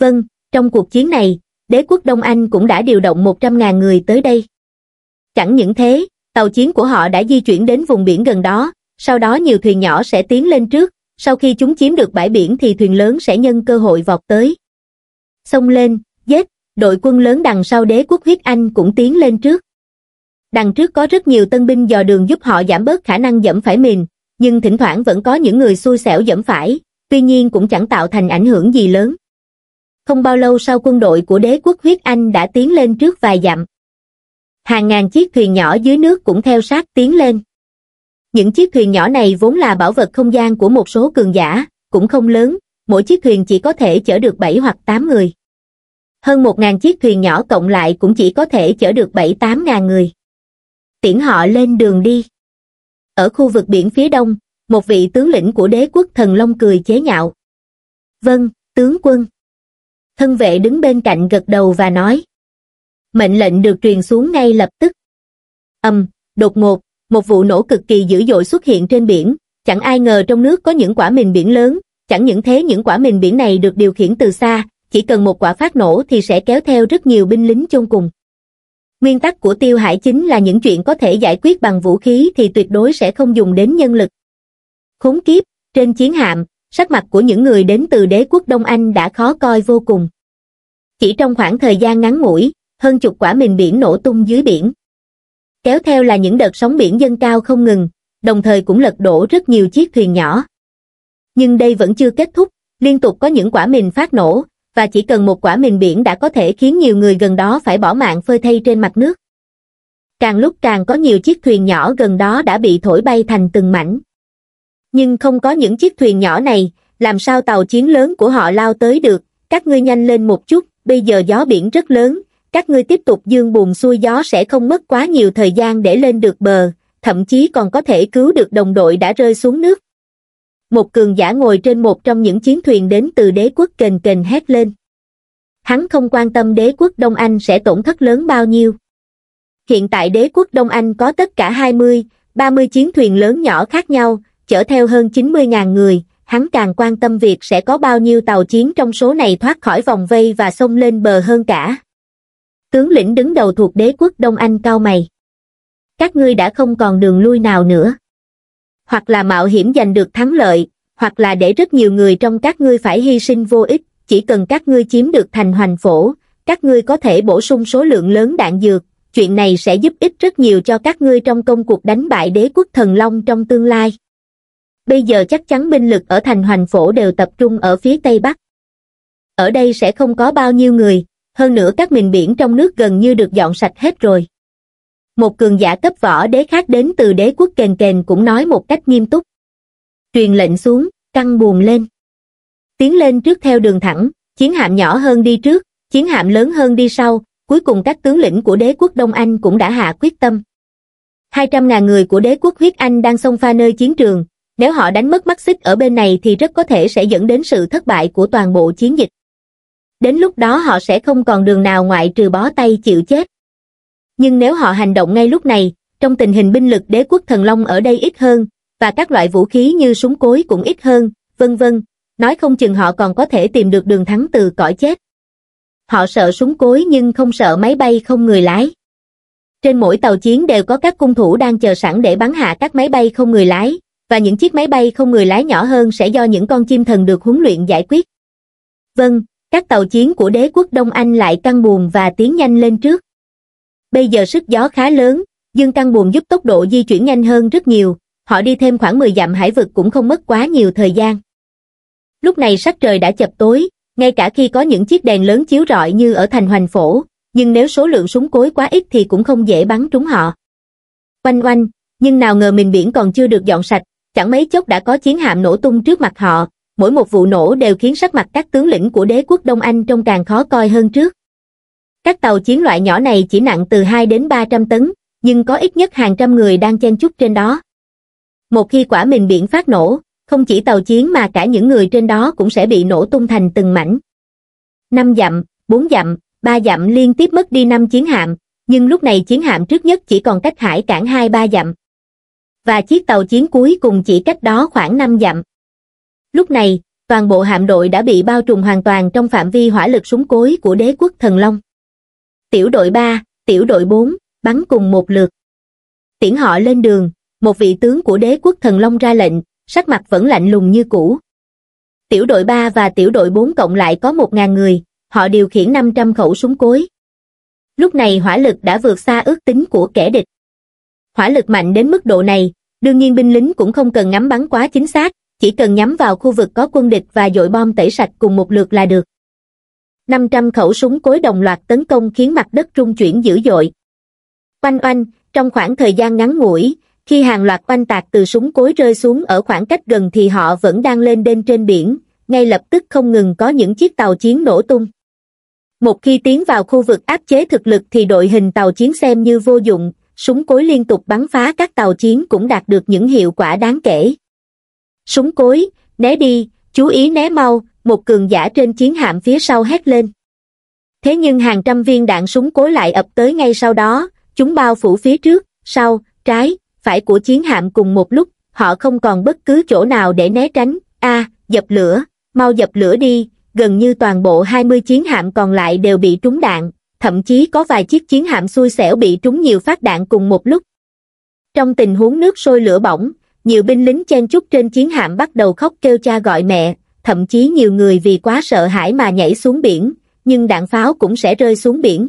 Speaker 1: Vâng, trong cuộc chiến này, đế quốc Đông Anh cũng đã điều động 100.000 người tới đây. Chẳng những thế, tàu chiến của họ đã di chuyển đến vùng biển gần đó, sau đó nhiều thuyền nhỏ sẽ tiến lên trước, sau khi chúng chiếm được bãi biển thì thuyền lớn sẽ nhân cơ hội vọt tới. Xông lên, giết, đội quân lớn đằng sau đế quốc huyết anh cũng tiến lên trước. Đằng trước có rất nhiều tân binh dò đường giúp họ giảm bớt khả năng dẫm phải mìn, nhưng thỉnh thoảng vẫn có những người xui xẻo dẫm phải, tuy nhiên cũng chẳng tạo thành ảnh hưởng gì lớn. Không bao lâu sau quân đội của đế quốc huyết Anh đã tiến lên trước vài dặm. Hàng ngàn chiếc thuyền nhỏ dưới nước cũng theo sát tiến lên. Những chiếc thuyền nhỏ này vốn là bảo vật không gian của một số cường giả, cũng không lớn, mỗi chiếc thuyền chỉ có thể chở được 7 hoặc 8 người hơn một ngàn chiếc thuyền nhỏ cộng lại cũng chỉ có thể chở được bảy tám ngàn người. Tiễn họ lên đường đi. Ở khu vực biển phía đông, một vị tướng lĩnh của đế quốc thần long cười chế nhạo. Vâng, tướng quân. Thân vệ đứng bên cạnh gật đầu và nói. Mệnh lệnh được truyền xuống ngay lập tức. Âm, um, đột ngột, một vụ nổ cực kỳ dữ dội xuất hiện trên biển, chẳng ai ngờ trong nước có những quả mìn biển lớn, chẳng những thế những quả mìn biển này được điều khiển từ xa, chỉ cần một quả phát nổ thì sẽ kéo theo rất nhiều binh lính chôn cùng. Nguyên tắc của Tiêu Hải chính là những chuyện có thể giải quyết bằng vũ khí thì tuyệt đối sẽ không dùng đến nhân lực. Khốn kiếp, trên chiến hạm, sắc mặt của những người đến từ đế quốc Đông Anh đã khó coi vô cùng. Chỉ trong khoảng thời gian ngắn ngủi, hơn chục quả mìn biển nổ tung dưới biển. Kéo theo là những đợt sóng biển dâng cao không ngừng, đồng thời cũng lật đổ rất nhiều chiếc thuyền nhỏ. Nhưng đây vẫn chưa kết thúc, liên tục có những quả mìn phát nổ, và chỉ cần một quả mìn biển đã có thể khiến nhiều người gần đó phải bỏ mạng phơi thay trên mặt nước. Càng lúc càng có nhiều chiếc thuyền nhỏ gần đó đã bị thổi bay thành từng mảnh. Nhưng không có những chiếc thuyền nhỏ này, làm sao tàu chiến lớn của họ lao tới được, các ngươi nhanh lên một chút, bây giờ gió biển rất lớn, các ngươi tiếp tục dương buồn xuôi gió sẽ không mất quá nhiều thời gian để lên được bờ, thậm chí còn có thể cứu được đồng đội đã rơi xuống nước một cường giả ngồi trên một trong những chiến thuyền đến từ đế quốc kền kền hét lên. Hắn không quan tâm đế quốc Đông Anh sẽ tổn thất lớn bao nhiêu. Hiện tại đế quốc Đông Anh có tất cả 20, 30 chiến thuyền lớn nhỏ khác nhau, chở theo hơn 90.000 người, hắn càng quan tâm việc sẽ có bao nhiêu tàu chiến trong số này thoát khỏi vòng vây và xông lên bờ hơn cả. Tướng lĩnh đứng đầu thuộc đế quốc Đông Anh cao mày. Các ngươi đã không còn đường lui nào nữa hoặc là mạo hiểm giành được thắng lợi, hoặc là để rất nhiều người trong các ngươi phải hy sinh vô ích, chỉ cần các ngươi chiếm được thành hoành phổ, các ngươi có thể bổ sung số lượng lớn đạn dược, chuyện này sẽ giúp ích rất nhiều cho các ngươi trong công cuộc đánh bại đế quốc thần long trong tương lai. Bây giờ chắc chắn binh lực ở thành hoành phổ đều tập trung ở phía Tây Bắc. Ở đây sẽ không có bao nhiêu người, hơn nữa các miền biển trong nước gần như được dọn sạch hết rồi một cường giả cấp võ đế khác đến từ đế quốc kền kền cũng nói một cách nghiêm túc. Truyền lệnh xuống, căng buồn lên. Tiến lên trước theo đường thẳng, chiến hạm nhỏ hơn đi trước, chiến hạm lớn hơn đi sau, cuối cùng các tướng lĩnh của đế quốc Đông Anh cũng đã hạ quyết tâm. 200.000 người của đế quốc huyết Anh đang xông pha nơi chiến trường, nếu họ đánh mất mắt xích ở bên này thì rất có thể sẽ dẫn đến sự thất bại của toàn bộ chiến dịch. Đến lúc đó họ sẽ không còn đường nào ngoại trừ bó tay chịu chết nhưng nếu họ hành động ngay lúc này trong tình hình binh lực đế quốc thần long ở đây ít hơn và các loại vũ khí như súng cối cũng ít hơn vân vân nói không chừng họ còn có thể tìm được đường thắng từ cõi chết họ sợ súng cối nhưng không sợ máy bay không người lái trên mỗi tàu chiến đều có các cung thủ đang chờ sẵn để bắn hạ các máy bay không người lái và những chiếc máy bay không người lái nhỏ hơn sẽ do những con chim thần được huấn luyện giải quyết vâng các tàu chiến của đế quốc đông anh lại căng buồm và tiến nhanh lên trước bây giờ sức gió khá lớn, dương căng buồn giúp tốc độ di chuyển nhanh hơn rất nhiều, họ đi thêm khoảng 10 dặm hải vực cũng không mất quá nhiều thời gian. Lúc này sắc trời đã chập tối, ngay cả khi có những chiếc đèn lớn chiếu rọi như ở thành hoành phổ, nhưng nếu số lượng súng cối quá ít thì cũng không dễ bắn trúng họ. Oanh oanh, nhưng nào ngờ mình biển còn chưa được dọn sạch, chẳng mấy chốc đã có chiến hạm nổ tung trước mặt họ, mỗi một vụ nổ đều khiến sắc mặt các tướng lĩnh của đế quốc Đông Anh trông càng khó coi hơn trước. Các tàu chiến loại nhỏ này chỉ nặng từ 2 đến 300 tấn, nhưng có ít nhất hàng trăm người đang chen chúc trên đó. Một khi quả mìn biển phát nổ, không chỉ tàu chiến mà cả những người trên đó cũng sẽ bị nổ tung thành từng mảnh. Năm dặm, bốn dặm, ba dặm liên tiếp mất đi năm chiến hạm, nhưng lúc này chiến hạm trước nhất chỉ còn cách hải cảng hai ba dặm. Và chiếc tàu chiến cuối cùng chỉ cách đó khoảng 5 dặm. Lúc này, toàn bộ hạm đội đã bị bao trùm hoàn toàn trong phạm vi hỏa lực súng cối của đế quốc Thần Long tiểu đội 3, tiểu đội 4, bắn cùng một lượt. Tiễn họ lên đường, một vị tướng của đế quốc thần long ra lệnh, sắc mặt vẫn lạnh lùng như cũ. Tiểu đội 3 và tiểu đội 4 cộng lại có 1.000 người, họ điều khiển 500 khẩu súng cối. Lúc này hỏa lực đã vượt xa ước tính của kẻ địch. Hỏa lực mạnh đến mức độ này, đương nhiên binh lính cũng không cần ngắm bắn quá chính xác, chỉ cần nhắm vào khu vực có quân địch và dội bom tẩy sạch cùng một lượt là được. 500 khẩu súng cối đồng loạt tấn công khiến mặt đất rung chuyển dữ dội. Oanh oanh, trong khoảng thời gian ngắn ngủi, khi hàng loạt oanh tạc từ súng cối rơi xuống ở khoảng cách gần thì họ vẫn đang lên đên trên biển, ngay lập tức không ngừng có những chiếc tàu chiến nổ tung. Một khi tiến vào khu vực áp chế thực lực thì đội hình tàu chiến xem như vô dụng, súng cối liên tục bắn phá các tàu chiến cũng đạt được những hiệu quả đáng kể. Súng cối, né đi, chú ý né mau, một cường giả trên chiến hạm phía sau hét lên. Thế nhưng hàng trăm viên đạn súng cối lại ập tới ngay sau đó, chúng bao phủ phía trước, sau, trái, phải của chiến hạm cùng một lúc, họ không còn bất cứ chỗ nào để né tránh, a dập lửa, mau dập lửa đi, gần như toàn bộ 20 chiến hạm còn lại đều bị trúng đạn, thậm chí có vài chiếc chiến hạm xui xẻo bị trúng nhiều phát đạn cùng một lúc. Trong tình huống nước sôi lửa bỏng, nhiều binh lính chen chúc trên chiến hạm bắt đầu khóc kêu cha gọi mẹ, thậm chí nhiều người vì quá sợ hãi mà nhảy xuống biển, nhưng đạn pháo cũng sẽ rơi xuống biển.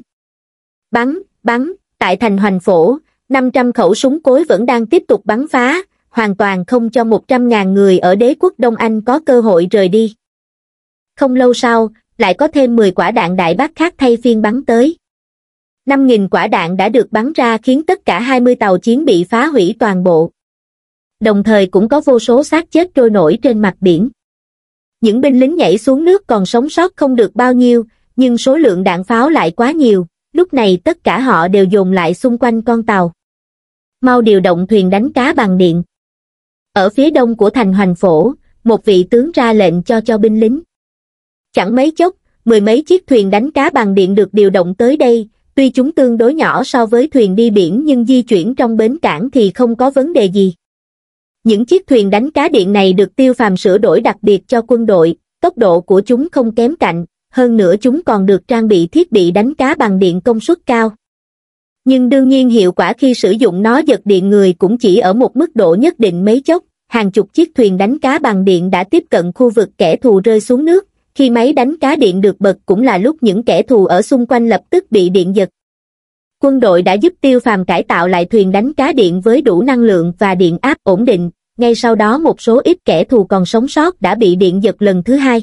Speaker 1: Bắn, bắn, tại thành hoành phổ, 500 khẩu súng cối vẫn đang tiếp tục bắn phá, hoàn toàn không cho 100.000 người ở đế quốc Đông Anh có cơ hội rời đi. Không lâu sau, lại có thêm 10 quả đạn đại bác khác thay phiên bắn tới. 5.000 quả đạn đã được bắn ra khiến tất cả 20 tàu chiến bị phá hủy toàn bộ. Đồng thời cũng có vô số xác chết trôi nổi trên mặt biển những binh lính nhảy xuống nước còn sống sót không được bao nhiêu, nhưng số lượng đạn pháo lại quá nhiều, lúc này tất cả họ đều dồn lại xung quanh con tàu. Mau điều động thuyền đánh cá bằng điện. Ở phía đông của thành hoành phổ, một vị tướng ra lệnh cho cho binh lính. Chẳng mấy chốc, mười mấy chiếc thuyền đánh cá bằng điện được điều động tới đây, tuy chúng tương đối nhỏ so với thuyền đi biển nhưng di chuyển trong bến cảng thì không có vấn đề gì. Những chiếc thuyền đánh cá điện này được tiêu phàm sửa đổi đặc biệt cho quân đội, tốc độ của chúng không kém cạnh, hơn nữa chúng còn được trang bị thiết bị đánh cá bằng điện công suất cao. Nhưng đương nhiên hiệu quả khi sử dụng nó giật điện người cũng chỉ ở một mức độ nhất định mấy chốc, hàng chục chiếc thuyền đánh cá bằng điện đã tiếp cận khu vực kẻ thù rơi xuống nước, khi máy đánh cá điện được bật cũng là lúc những kẻ thù ở xung quanh lập tức bị điện giật, quân đội đã giúp tiêu phàm cải tạo lại thuyền đánh cá điện với đủ năng lượng và điện áp ổn định, ngay sau đó một số ít kẻ thù còn sống sót đã bị điện giật lần thứ hai.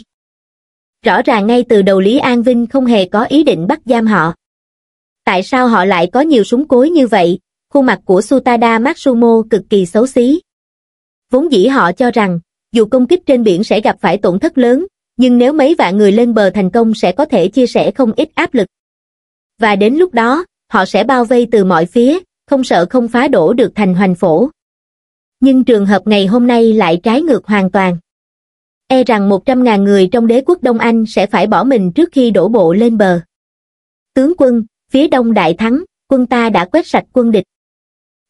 Speaker 1: Rõ ràng ngay từ đầu Lý An Vinh không hề có ý định bắt giam họ. Tại sao họ lại có nhiều súng cối như vậy? Khuôn mặt của Sutada Matsumo cực kỳ xấu xí. Vốn dĩ họ cho rằng, dù công kích trên biển sẽ gặp phải tổn thất lớn, nhưng nếu mấy vạn người lên bờ thành công sẽ có thể chia sẻ không ít áp lực. Và đến lúc đó, họ sẽ bao vây từ mọi phía, không sợ không phá đổ được thành hoành phổ. Nhưng trường hợp ngày hôm nay lại trái ngược hoàn toàn. E rằng 100.000 người trong đế quốc Đông Anh sẽ phải bỏ mình trước khi đổ bộ lên bờ. Tướng quân, phía đông đại thắng, quân ta đã quét sạch quân địch.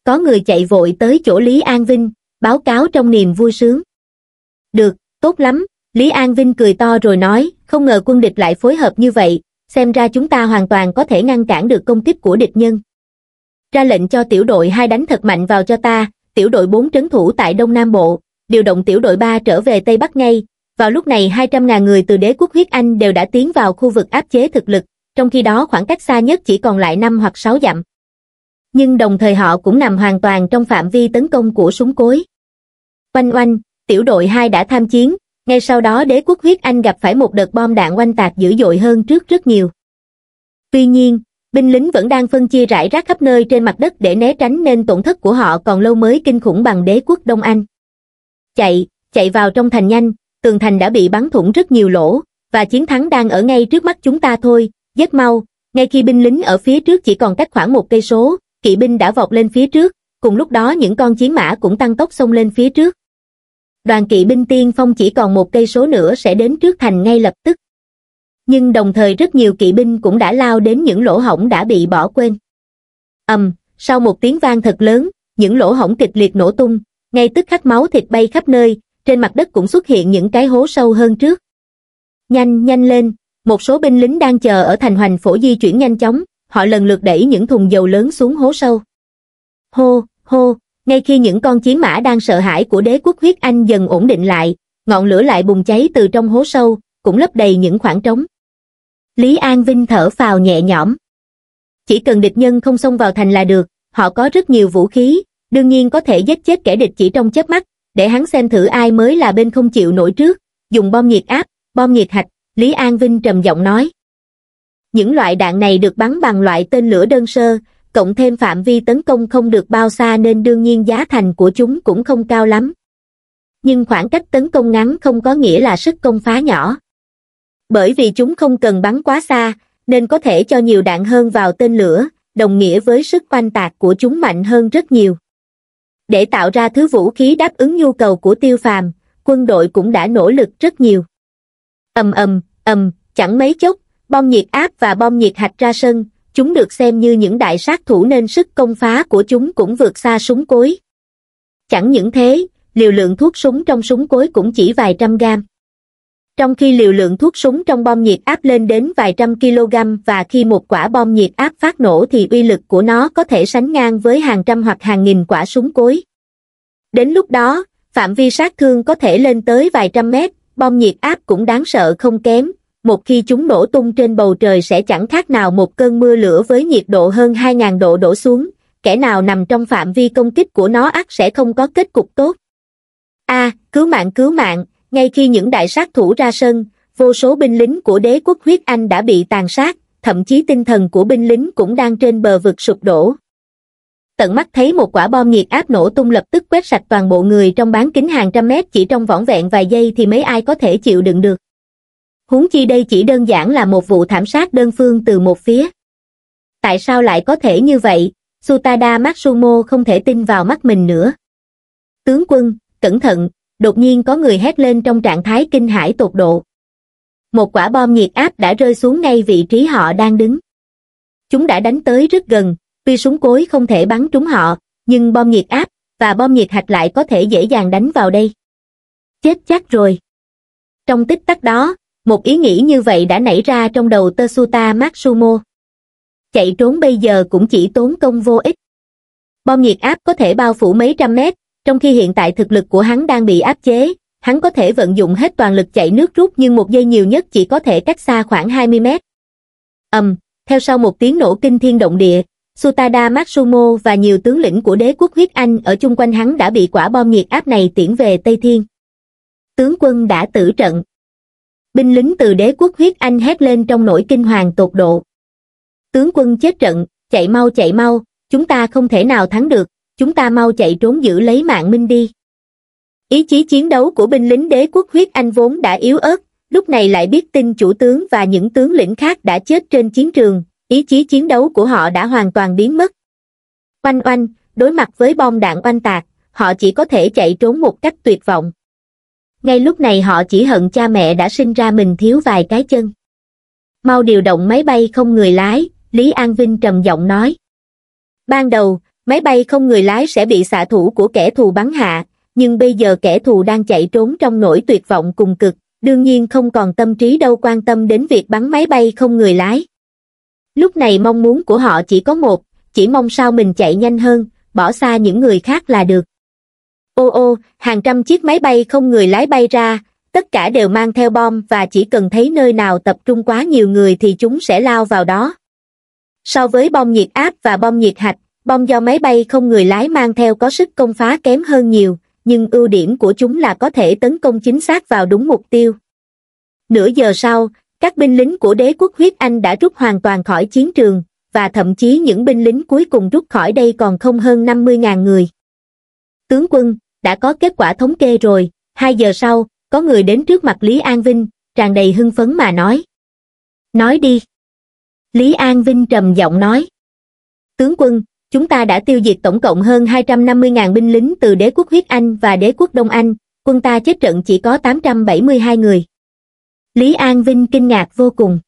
Speaker 1: Có người chạy vội tới chỗ Lý An Vinh, báo cáo trong niềm vui sướng. Được, tốt lắm, Lý An Vinh cười to rồi nói, không ngờ quân địch lại phối hợp như vậy, xem ra chúng ta hoàn toàn có thể ngăn cản được công kích của địch nhân. Ra lệnh cho tiểu đội 2 đánh thật mạnh vào cho ta, tiểu đội 4 trấn thủ tại Đông Nam Bộ, điều động tiểu đội 3 trở về Tây Bắc ngay. Vào lúc này 200.000 người từ đế quốc huyết Anh đều đã tiến vào khu vực áp chế thực lực, trong khi đó khoảng cách xa nhất chỉ còn lại 5 hoặc 6 dặm. Nhưng đồng thời họ cũng nằm hoàn toàn trong phạm vi tấn công của súng cối. Oanh oanh, tiểu đội 2 đã tham chiến, ngay sau đó đế quốc huyết Anh gặp phải một đợt bom đạn oanh tạc dữ dội hơn trước rất nhiều. Tuy nhiên, binh lính vẫn đang phân chia rải rác khắp nơi trên mặt đất để né tránh nên tổn thất của họ còn lâu mới kinh khủng bằng đế quốc Đông Anh. Chạy, chạy vào trong thành nhanh, tường thành đã bị bắn thủng rất nhiều lỗ, và chiến thắng đang ở ngay trước mắt chúng ta thôi, giết mau, ngay khi binh lính ở phía trước chỉ còn cách khoảng một cây số, kỵ binh đã vọt lên phía trước, cùng lúc đó những con chiến mã cũng tăng tốc xông lên phía trước đoàn kỵ binh tiên phong chỉ còn một cây số nữa sẽ đến trước thành ngay lập tức. Nhưng đồng thời rất nhiều kỵ binh cũng đã lao đến những lỗ hổng đã bị bỏ quên. ầm, um, sau một tiếng vang thật lớn, những lỗ hổng kịch liệt nổ tung, ngay tức khắc máu thịt bay khắp nơi, trên mặt đất cũng xuất hiện những cái hố sâu hơn trước. Nhanh, nhanh lên, một số binh lính đang chờ ở thành hoành phổ di chuyển nhanh chóng, họ lần lượt đẩy những thùng dầu lớn xuống hố sâu. Hô, hô, ngay khi những con chiến mã đang sợ hãi của đế quốc huyết anh dần ổn định lại, ngọn lửa lại bùng cháy từ trong hố sâu, cũng lấp đầy những khoảng trống. Lý An Vinh thở phào nhẹ nhõm. Chỉ cần địch nhân không xông vào thành là được, họ có rất nhiều vũ khí, đương nhiên có thể giết chết kẻ địch chỉ trong chớp mắt, để hắn xem thử ai mới là bên không chịu nổi trước, dùng bom nhiệt áp, bom nhiệt hạch, Lý An Vinh trầm giọng nói. Những loại đạn này được bắn bằng loại tên lửa đơn sơ, cộng thêm phạm vi tấn công không được bao xa nên đương nhiên giá thành của chúng cũng không cao lắm. Nhưng khoảng cách tấn công ngắn không có nghĩa là sức công phá nhỏ. Bởi vì chúng không cần bắn quá xa, nên có thể cho nhiều đạn hơn vào tên lửa, đồng nghĩa với sức oanh tạc của chúng mạnh hơn rất nhiều. Để tạo ra thứ vũ khí đáp ứng nhu cầu của tiêu phàm, quân đội cũng đã nỗ lực rất nhiều. ầm ầm ầm, chẳng mấy chốc, bom nhiệt áp và bom nhiệt hạch ra sân, chúng được xem như những đại sát thủ nên sức công phá của chúng cũng vượt xa súng cối. Chẳng những thế, liều lượng thuốc súng trong súng cối cũng chỉ vài trăm gam, Trong khi liều lượng thuốc súng trong bom nhiệt áp lên đến vài trăm kg và khi một quả bom nhiệt áp phát nổ thì uy lực của nó có thể sánh ngang với hàng trăm hoặc hàng nghìn quả súng cối. Đến lúc đó, phạm vi sát thương có thể lên tới vài trăm mét, bom nhiệt áp cũng đáng sợ không kém, một khi chúng nổ tung trên bầu trời sẽ chẳng khác nào một cơn mưa lửa với nhiệt độ hơn 2.000 độ đổ xuống, kẻ nào nằm trong phạm vi công kích của nó ác sẽ không có kết cục tốt. A, cứu mạng cứu mạng, ngay khi những đại sát thủ ra sân, vô số binh lính của đế quốc huyết anh đã bị tàn sát, thậm chí tinh thần của binh lính cũng đang trên bờ vực sụp đổ. Tận mắt thấy một quả bom nhiệt áp nổ tung lập tức quét sạch toàn bộ người trong bán kính hàng trăm mét chỉ trong vỏn vẹn vài giây thì mấy ai có thể chịu đựng được huống chi đây chỉ đơn giản là một vụ thảm sát đơn phương từ một phía. Tại sao lại có thể như vậy? Sutada Matsumo không thể tin vào mắt mình nữa. Tướng quân, cẩn thận, đột nhiên có người hét lên trong trạng thái kinh hãi tột độ. Một quả bom nhiệt áp đã rơi xuống ngay vị trí họ đang đứng. Chúng đã đánh tới rất gần, tuy súng cối không thể bắn trúng họ, nhưng bom nhiệt áp và bom nhiệt hạch lại có thể dễ dàng đánh vào đây. Chết chắc rồi. Trong tích tắc đó, một ý nghĩ như vậy đã nảy ra trong đầu Tetsuta Matsumo. Chạy trốn bây giờ cũng chỉ tốn công vô ích. Bom nhiệt áp có thể bao phủ mấy trăm mét, trong khi hiện tại thực lực của hắn đang bị áp chế, hắn có thể vận dụng hết toàn lực chạy nước rút nhưng một giây nhiều nhất chỉ có thể cách xa khoảng 20 mét. ầm, um, theo sau một tiếng nổ kinh thiên động địa, Sutada Matsumo và nhiều tướng lĩnh của đế quốc huyết Anh ở chung quanh hắn đã bị quả bom nhiệt áp này tiễn về Tây Thiên. Tướng quân đã tử trận binh lính từ đế quốc huyết anh hét lên trong nỗi kinh hoàng tột độ. Tướng quân chết trận, chạy mau chạy mau, chúng ta không thể nào thắng được, chúng ta mau chạy trốn giữ lấy mạng Minh đi. Ý chí chiến đấu của binh lính đế quốc huyết anh vốn đã yếu ớt, lúc này lại biết tin chủ tướng và những tướng lĩnh khác đã chết trên chiến trường, ý chí chiến đấu của họ đã hoàn toàn biến mất. Oanh oanh, đối mặt với bom đạn oanh tạc, họ chỉ có thể chạy trốn một cách tuyệt vọng ngay lúc này họ chỉ hận cha mẹ đã sinh ra mình thiếu vài cái chân mau điều động máy bay không người lái lý an vinh trầm giọng nói ban đầu máy bay không người lái sẽ bị xạ thủ của kẻ thù bắn hạ nhưng bây giờ kẻ thù đang chạy trốn trong nỗi tuyệt vọng cùng cực đương nhiên không còn tâm trí đâu quan tâm đến việc bắn máy bay không người lái lúc này mong muốn của họ chỉ có một chỉ mong sao mình chạy nhanh hơn bỏ xa những người khác là được ô ô hàng trăm chiếc máy bay không người lái bay ra tất cả đều mang theo bom và chỉ cần thấy nơi nào tập trung quá nhiều người thì chúng sẽ lao vào đó so với bom nhiệt áp và bom nhiệt hạch bom do máy bay không người lái mang theo có sức công phá kém hơn nhiều nhưng ưu điểm của chúng là có thể tấn công chính xác vào đúng mục tiêu nửa giờ sau các binh lính của đế quốc huyết anh đã rút hoàn toàn khỏi chiến trường và thậm chí những binh lính cuối cùng rút khỏi đây còn không hơn 50.000 người. Tướng quân, đã có kết quả thống kê rồi, hai giờ sau, có người đến trước mặt Lý An Vinh, tràn đầy hưng phấn mà nói. Nói đi. Lý An Vinh trầm giọng nói. Tướng quân, chúng ta đã tiêu diệt tổng cộng hơn 250.000 binh lính từ đế quốc huyết Anh và đế quốc Đông Anh, quân ta chết trận chỉ có 872 người. Lý An Vinh kinh ngạc vô cùng.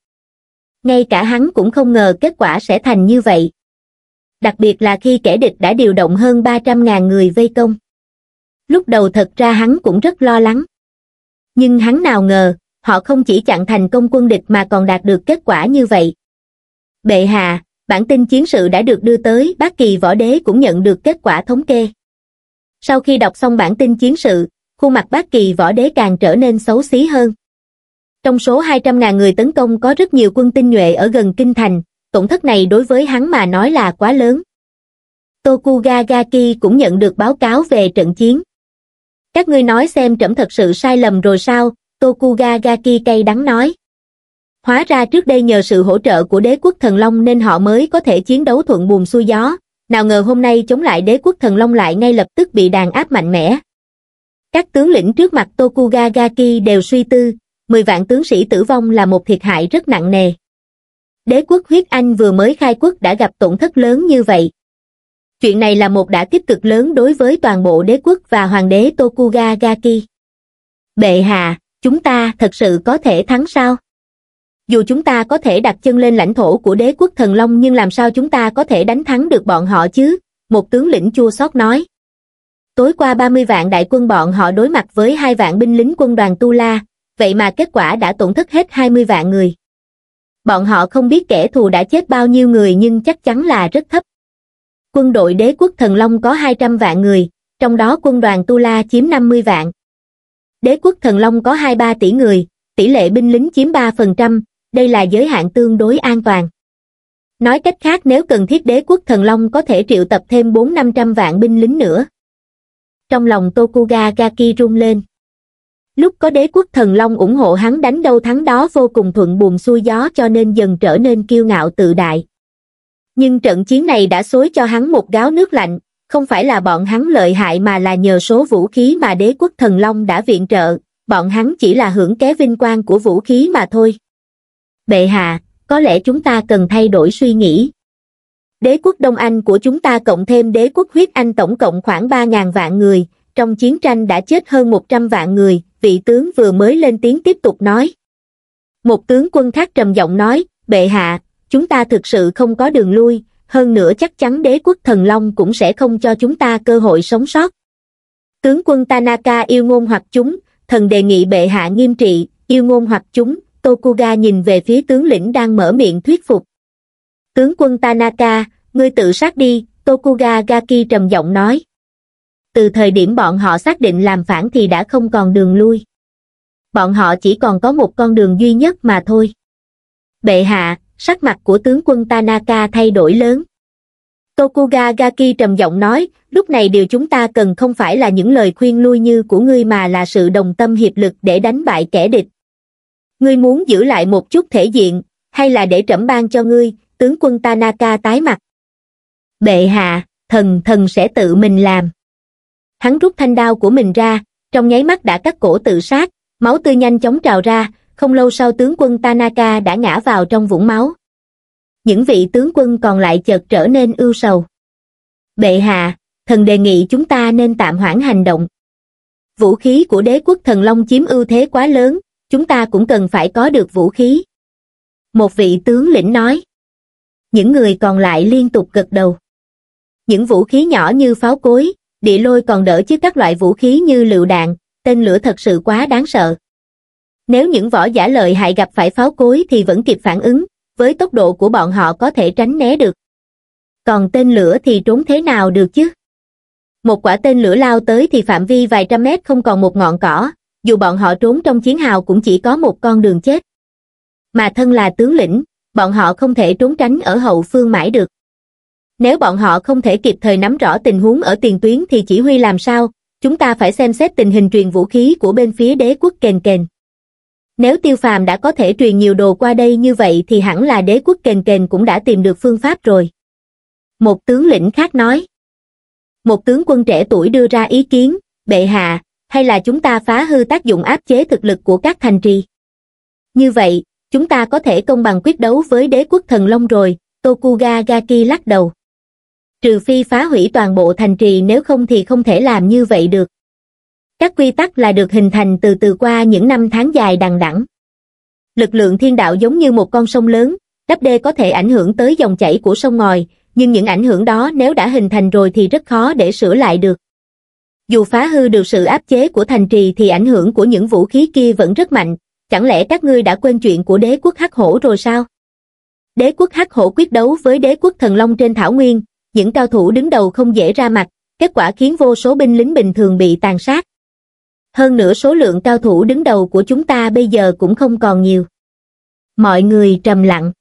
Speaker 1: Ngay cả hắn cũng không ngờ kết quả sẽ thành như vậy. Đặc biệt là khi kẻ địch đã điều động hơn 300.000 người vây công lúc đầu thật ra hắn cũng rất lo lắng nhưng hắn nào ngờ họ không chỉ chặn thành công quân địch mà còn đạt được kết quả như vậy bệ hạ bản tin chiến sự đã được đưa tới bác kỳ võ đế cũng nhận được kết quả thống kê sau khi đọc xong bản tin chiến sự khuôn mặt bác kỳ võ đế càng trở nên xấu xí hơn trong số 200.000 người tấn công có rất nhiều quân tinh nhuệ ở gần kinh thành tổn thất này đối với hắn mà nói là quá lớn tokugawa cũng nhận được báo cáo về trận chiến các ngươi nói xem trẫm thật sự sai lầm rồi sao tokuga gaki cay đắng nói hóa ra trước đây nhờ sự hỗ trợ của đế quốc thần long nên họ mới có thể chiến đấu thuận buồm xuôi gió nào ngờ hôm nay chống lại đế quốc thần long lại ngay lập tức bị đàn áp mạnh mẽ các tướng lĩnh trước mặt tokuga gaki đều suy tư mười vạn tướng sĩ tử vong là một thiệt hại rất nặng nề đế quốc huyết anh vừa mới khai quốc đã gặp tổn thất lớn như vậy chuyện này là một đả kích cực lớn đối với toàn bộ đế quốc và hoàng đế Tokuga Gaki. Bệ hạ, chúng ta thật sự có thể thắng sao? Dù chúng ta có thể đặt chân lên lãnh thổ của đế quốc thần long nhưng làm sao chúng ta có thể đánh thắng được bọn họ chứ? Một tướng lĩnh chua xót nói. Tối qua 30 vạn đại quân bọn họ đối mặt với hai vạn binh lính quân đoàn Tula vậy mà kết quả đã tổn thất hết 20 vạn người. Bọn họ không biết kẻ thù đã chết bao nhiêu người nhưng chắc chắn là rất thấp quân đội đế quốc thần long có 200 vạn người, trong đó quân đoàn Tu La chiếm 50 vạn. Đế quốc thần long có 2-3 tỷ người, tỷ lệ binh lính chiếm 3%, đây là giới hạn tương đối an toàn. Nói cách khác nếu cần thiết đế quốc thần long có thể triệu tập thêm 4-500 vạn binh lính nữa. Trong lòng Tokuga Gaki rung lên. Lúc có đế quốc thần long ủng hộ hắn đánh đâu thắng đó vô cùng thuận buồm xuôi gió cho nên dần trở nên kiêu ngạo tự đại, nhưng trận chiến này đã xối cho hắn một gáo nước lạnh, không phải là bọn hắn lợi hại mà là nhờ số vũ khí mà đế quốc thần long đã viện trợ, bọn hắn chỉ là hưởng ké vinh quang của vũ khí mà thôi. Bệ hạ, có lẽ chúng ta cần thay đổi suy nghĩ. Đế quốc Đông Anh của chúng ta cộng thêm đế quốc huyết Anh tổng cộng khoảng 3.000 vạn người, trong chiến tranh đã chết hơn 100 vạn người, vị tướng vừa mới lên tiếng tiếp tục nói. Một tướng quân khác trầm giọng nói, bệ hạ, chúng ta thực sự không có đường lui, hơn nữa chắc chắn đế quốc thần long cũng sẽ không cho chúng ta cơ hội sống sót. Tướng quân Tanaka yêu ngôn hoặc chúng, thần đề nghị bệ hạ nghiêm trị, yêu ngôn hoặc chúng, Tokuga nhìn về phía tướng lĩnh đang mở miệng thuyết phục. Tướng quân Tanaka, ngươi tự sát đi, Tokuga Gaki trầm giọng nói. Từ thời điểm bọn họ xác định làm phản thì đã không còn đường lui. Bọn họ chỉ còn có một con đường duy nhất mà thôi. Bệ hạ, sắc mặt của tướng quân tanaka thay đổi lớn tokuga gaki trầm giọng nói lúc này điều chúng ta cần không phải là những lời khuyên lui như của ngươi mà là sự đồng tâm hiệp lực để đánh bại kẻ địch ngươi muốn giữ lại một chút thể diện hay là để trẫm ban cho ngươi tướng quân tanaka tái mặt bệ hạ thần thần sẽ tự mình làm hắn rút thanh đao của mình ra trong nháy mắt đã cắt cổ tự sát máu tươi nhanh chóng trào ra không lâu sau tướng quân Tanaka đã ngã vào trong vũng máu. Những vị tướng quân còn lại chợt trở nên ưu sầu. Bệ hạ, thần đề nghị chúng ta nên tạm hoãn hành động. Vũ khí của đế quốc thần Long chiếm ưu thế quá lớn, chúng ta cũng cần phải có được vũ khí. Một vị tướng lĩnh nói. Những người còn lại liên tục gật đầu. Những vũ khí nhỏ như pháo cối, địa lôi còn đỡ chứ các loại vũ khí như lựu đạn, tên lửa thật sự quá đáng sợ. Nếu những võ giả lợi hại gặp phải pháo cối thì vẫn kịp phản ứng, với tốc độ của bọn họ có thể tránh né được. Còn tên lửa thì trốn thế nào được chứ? Một quả tên lửa lao tới thì phạm vi vài trăm mét không còn một ngọn cỏ, dù bọn họ trốn trong chiến hào cũng chỉ có một con đường chết. Mà thân là tướng lĩnh, bọn họ không thể trốn tránh ở hậu phương mãi được. Nếu bọn họ không thể kịp thời nắm rõ tình huống ở tiền tuyến thì chỉ huy làm sao, chúng ta phải xem xét tình hình truyền vũ khí của bên phía đế quốc kền kền. Nếu tiêu phàm đã có thể truyền nhiều đồ qua đây như vậy thì hẳn là đế quốc kền kền cũng đã tìm được phương pháp rồi. Một tướng lĩnh khác nói. Một tướng quân trẻ tuổi đưa ra ý kiến, bệ hạ, hay là chúng ta phá hư tác dụng áp chế thực lực của các thành trì. Như vậy, chúng ta có thể công bằng quyết đấu với đế quốc thần long rồi, Tokuga Gaki lắc đầu. Trừ phi phá hủy toàn bộ thành trì nếu không thì không thể làm như vậy được các quy tắc là được hình thành từ từ qua những năm tháng dài đằng đẵng lực lượng thiên đạo giống như một con sông lớn đắp đê có thể ảnh hưởng tới dòng chảy của sông ngòi nhưng những ảnh hưởng đó nếu đã hình thành rồi thì rất khó để sửa lại được dù phá hư được sự áp chế của thành trì thì ảnh hưởng của những vũ khí kia vẫn rất mạnh chẳng lẽ các ngươi đã quên chuyện của đế quốc hắc hổ rồi sao đế quốc hắc hổ quyết đấu với đế quốc thần long trên thảo nguyên những cao thủ đứng đầu không dễ ra mặt kết quả khiến vô số binh lính bình thường bị tàn sát hơn nữa số lượng cao thủ đứng đầu của chúng ta bây giờ cũng không còn nhiều. Mọi người trầm lặng.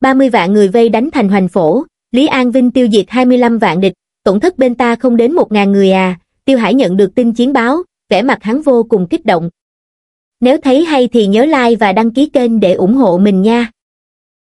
Speaker 1: 30 vạn người vây đánh thành hoành phổ, Lý An Vinh tiêu diệt 25 vạn địch, tổn thất bên ta không đến 1.000 người à, Tiêu Hải nhận được tin chiến báo, vẻ mặt hắn vô cùng kích động. Nếu thấy hay thì nhớ like và đăng ký kênh để ủng hộ mình nha.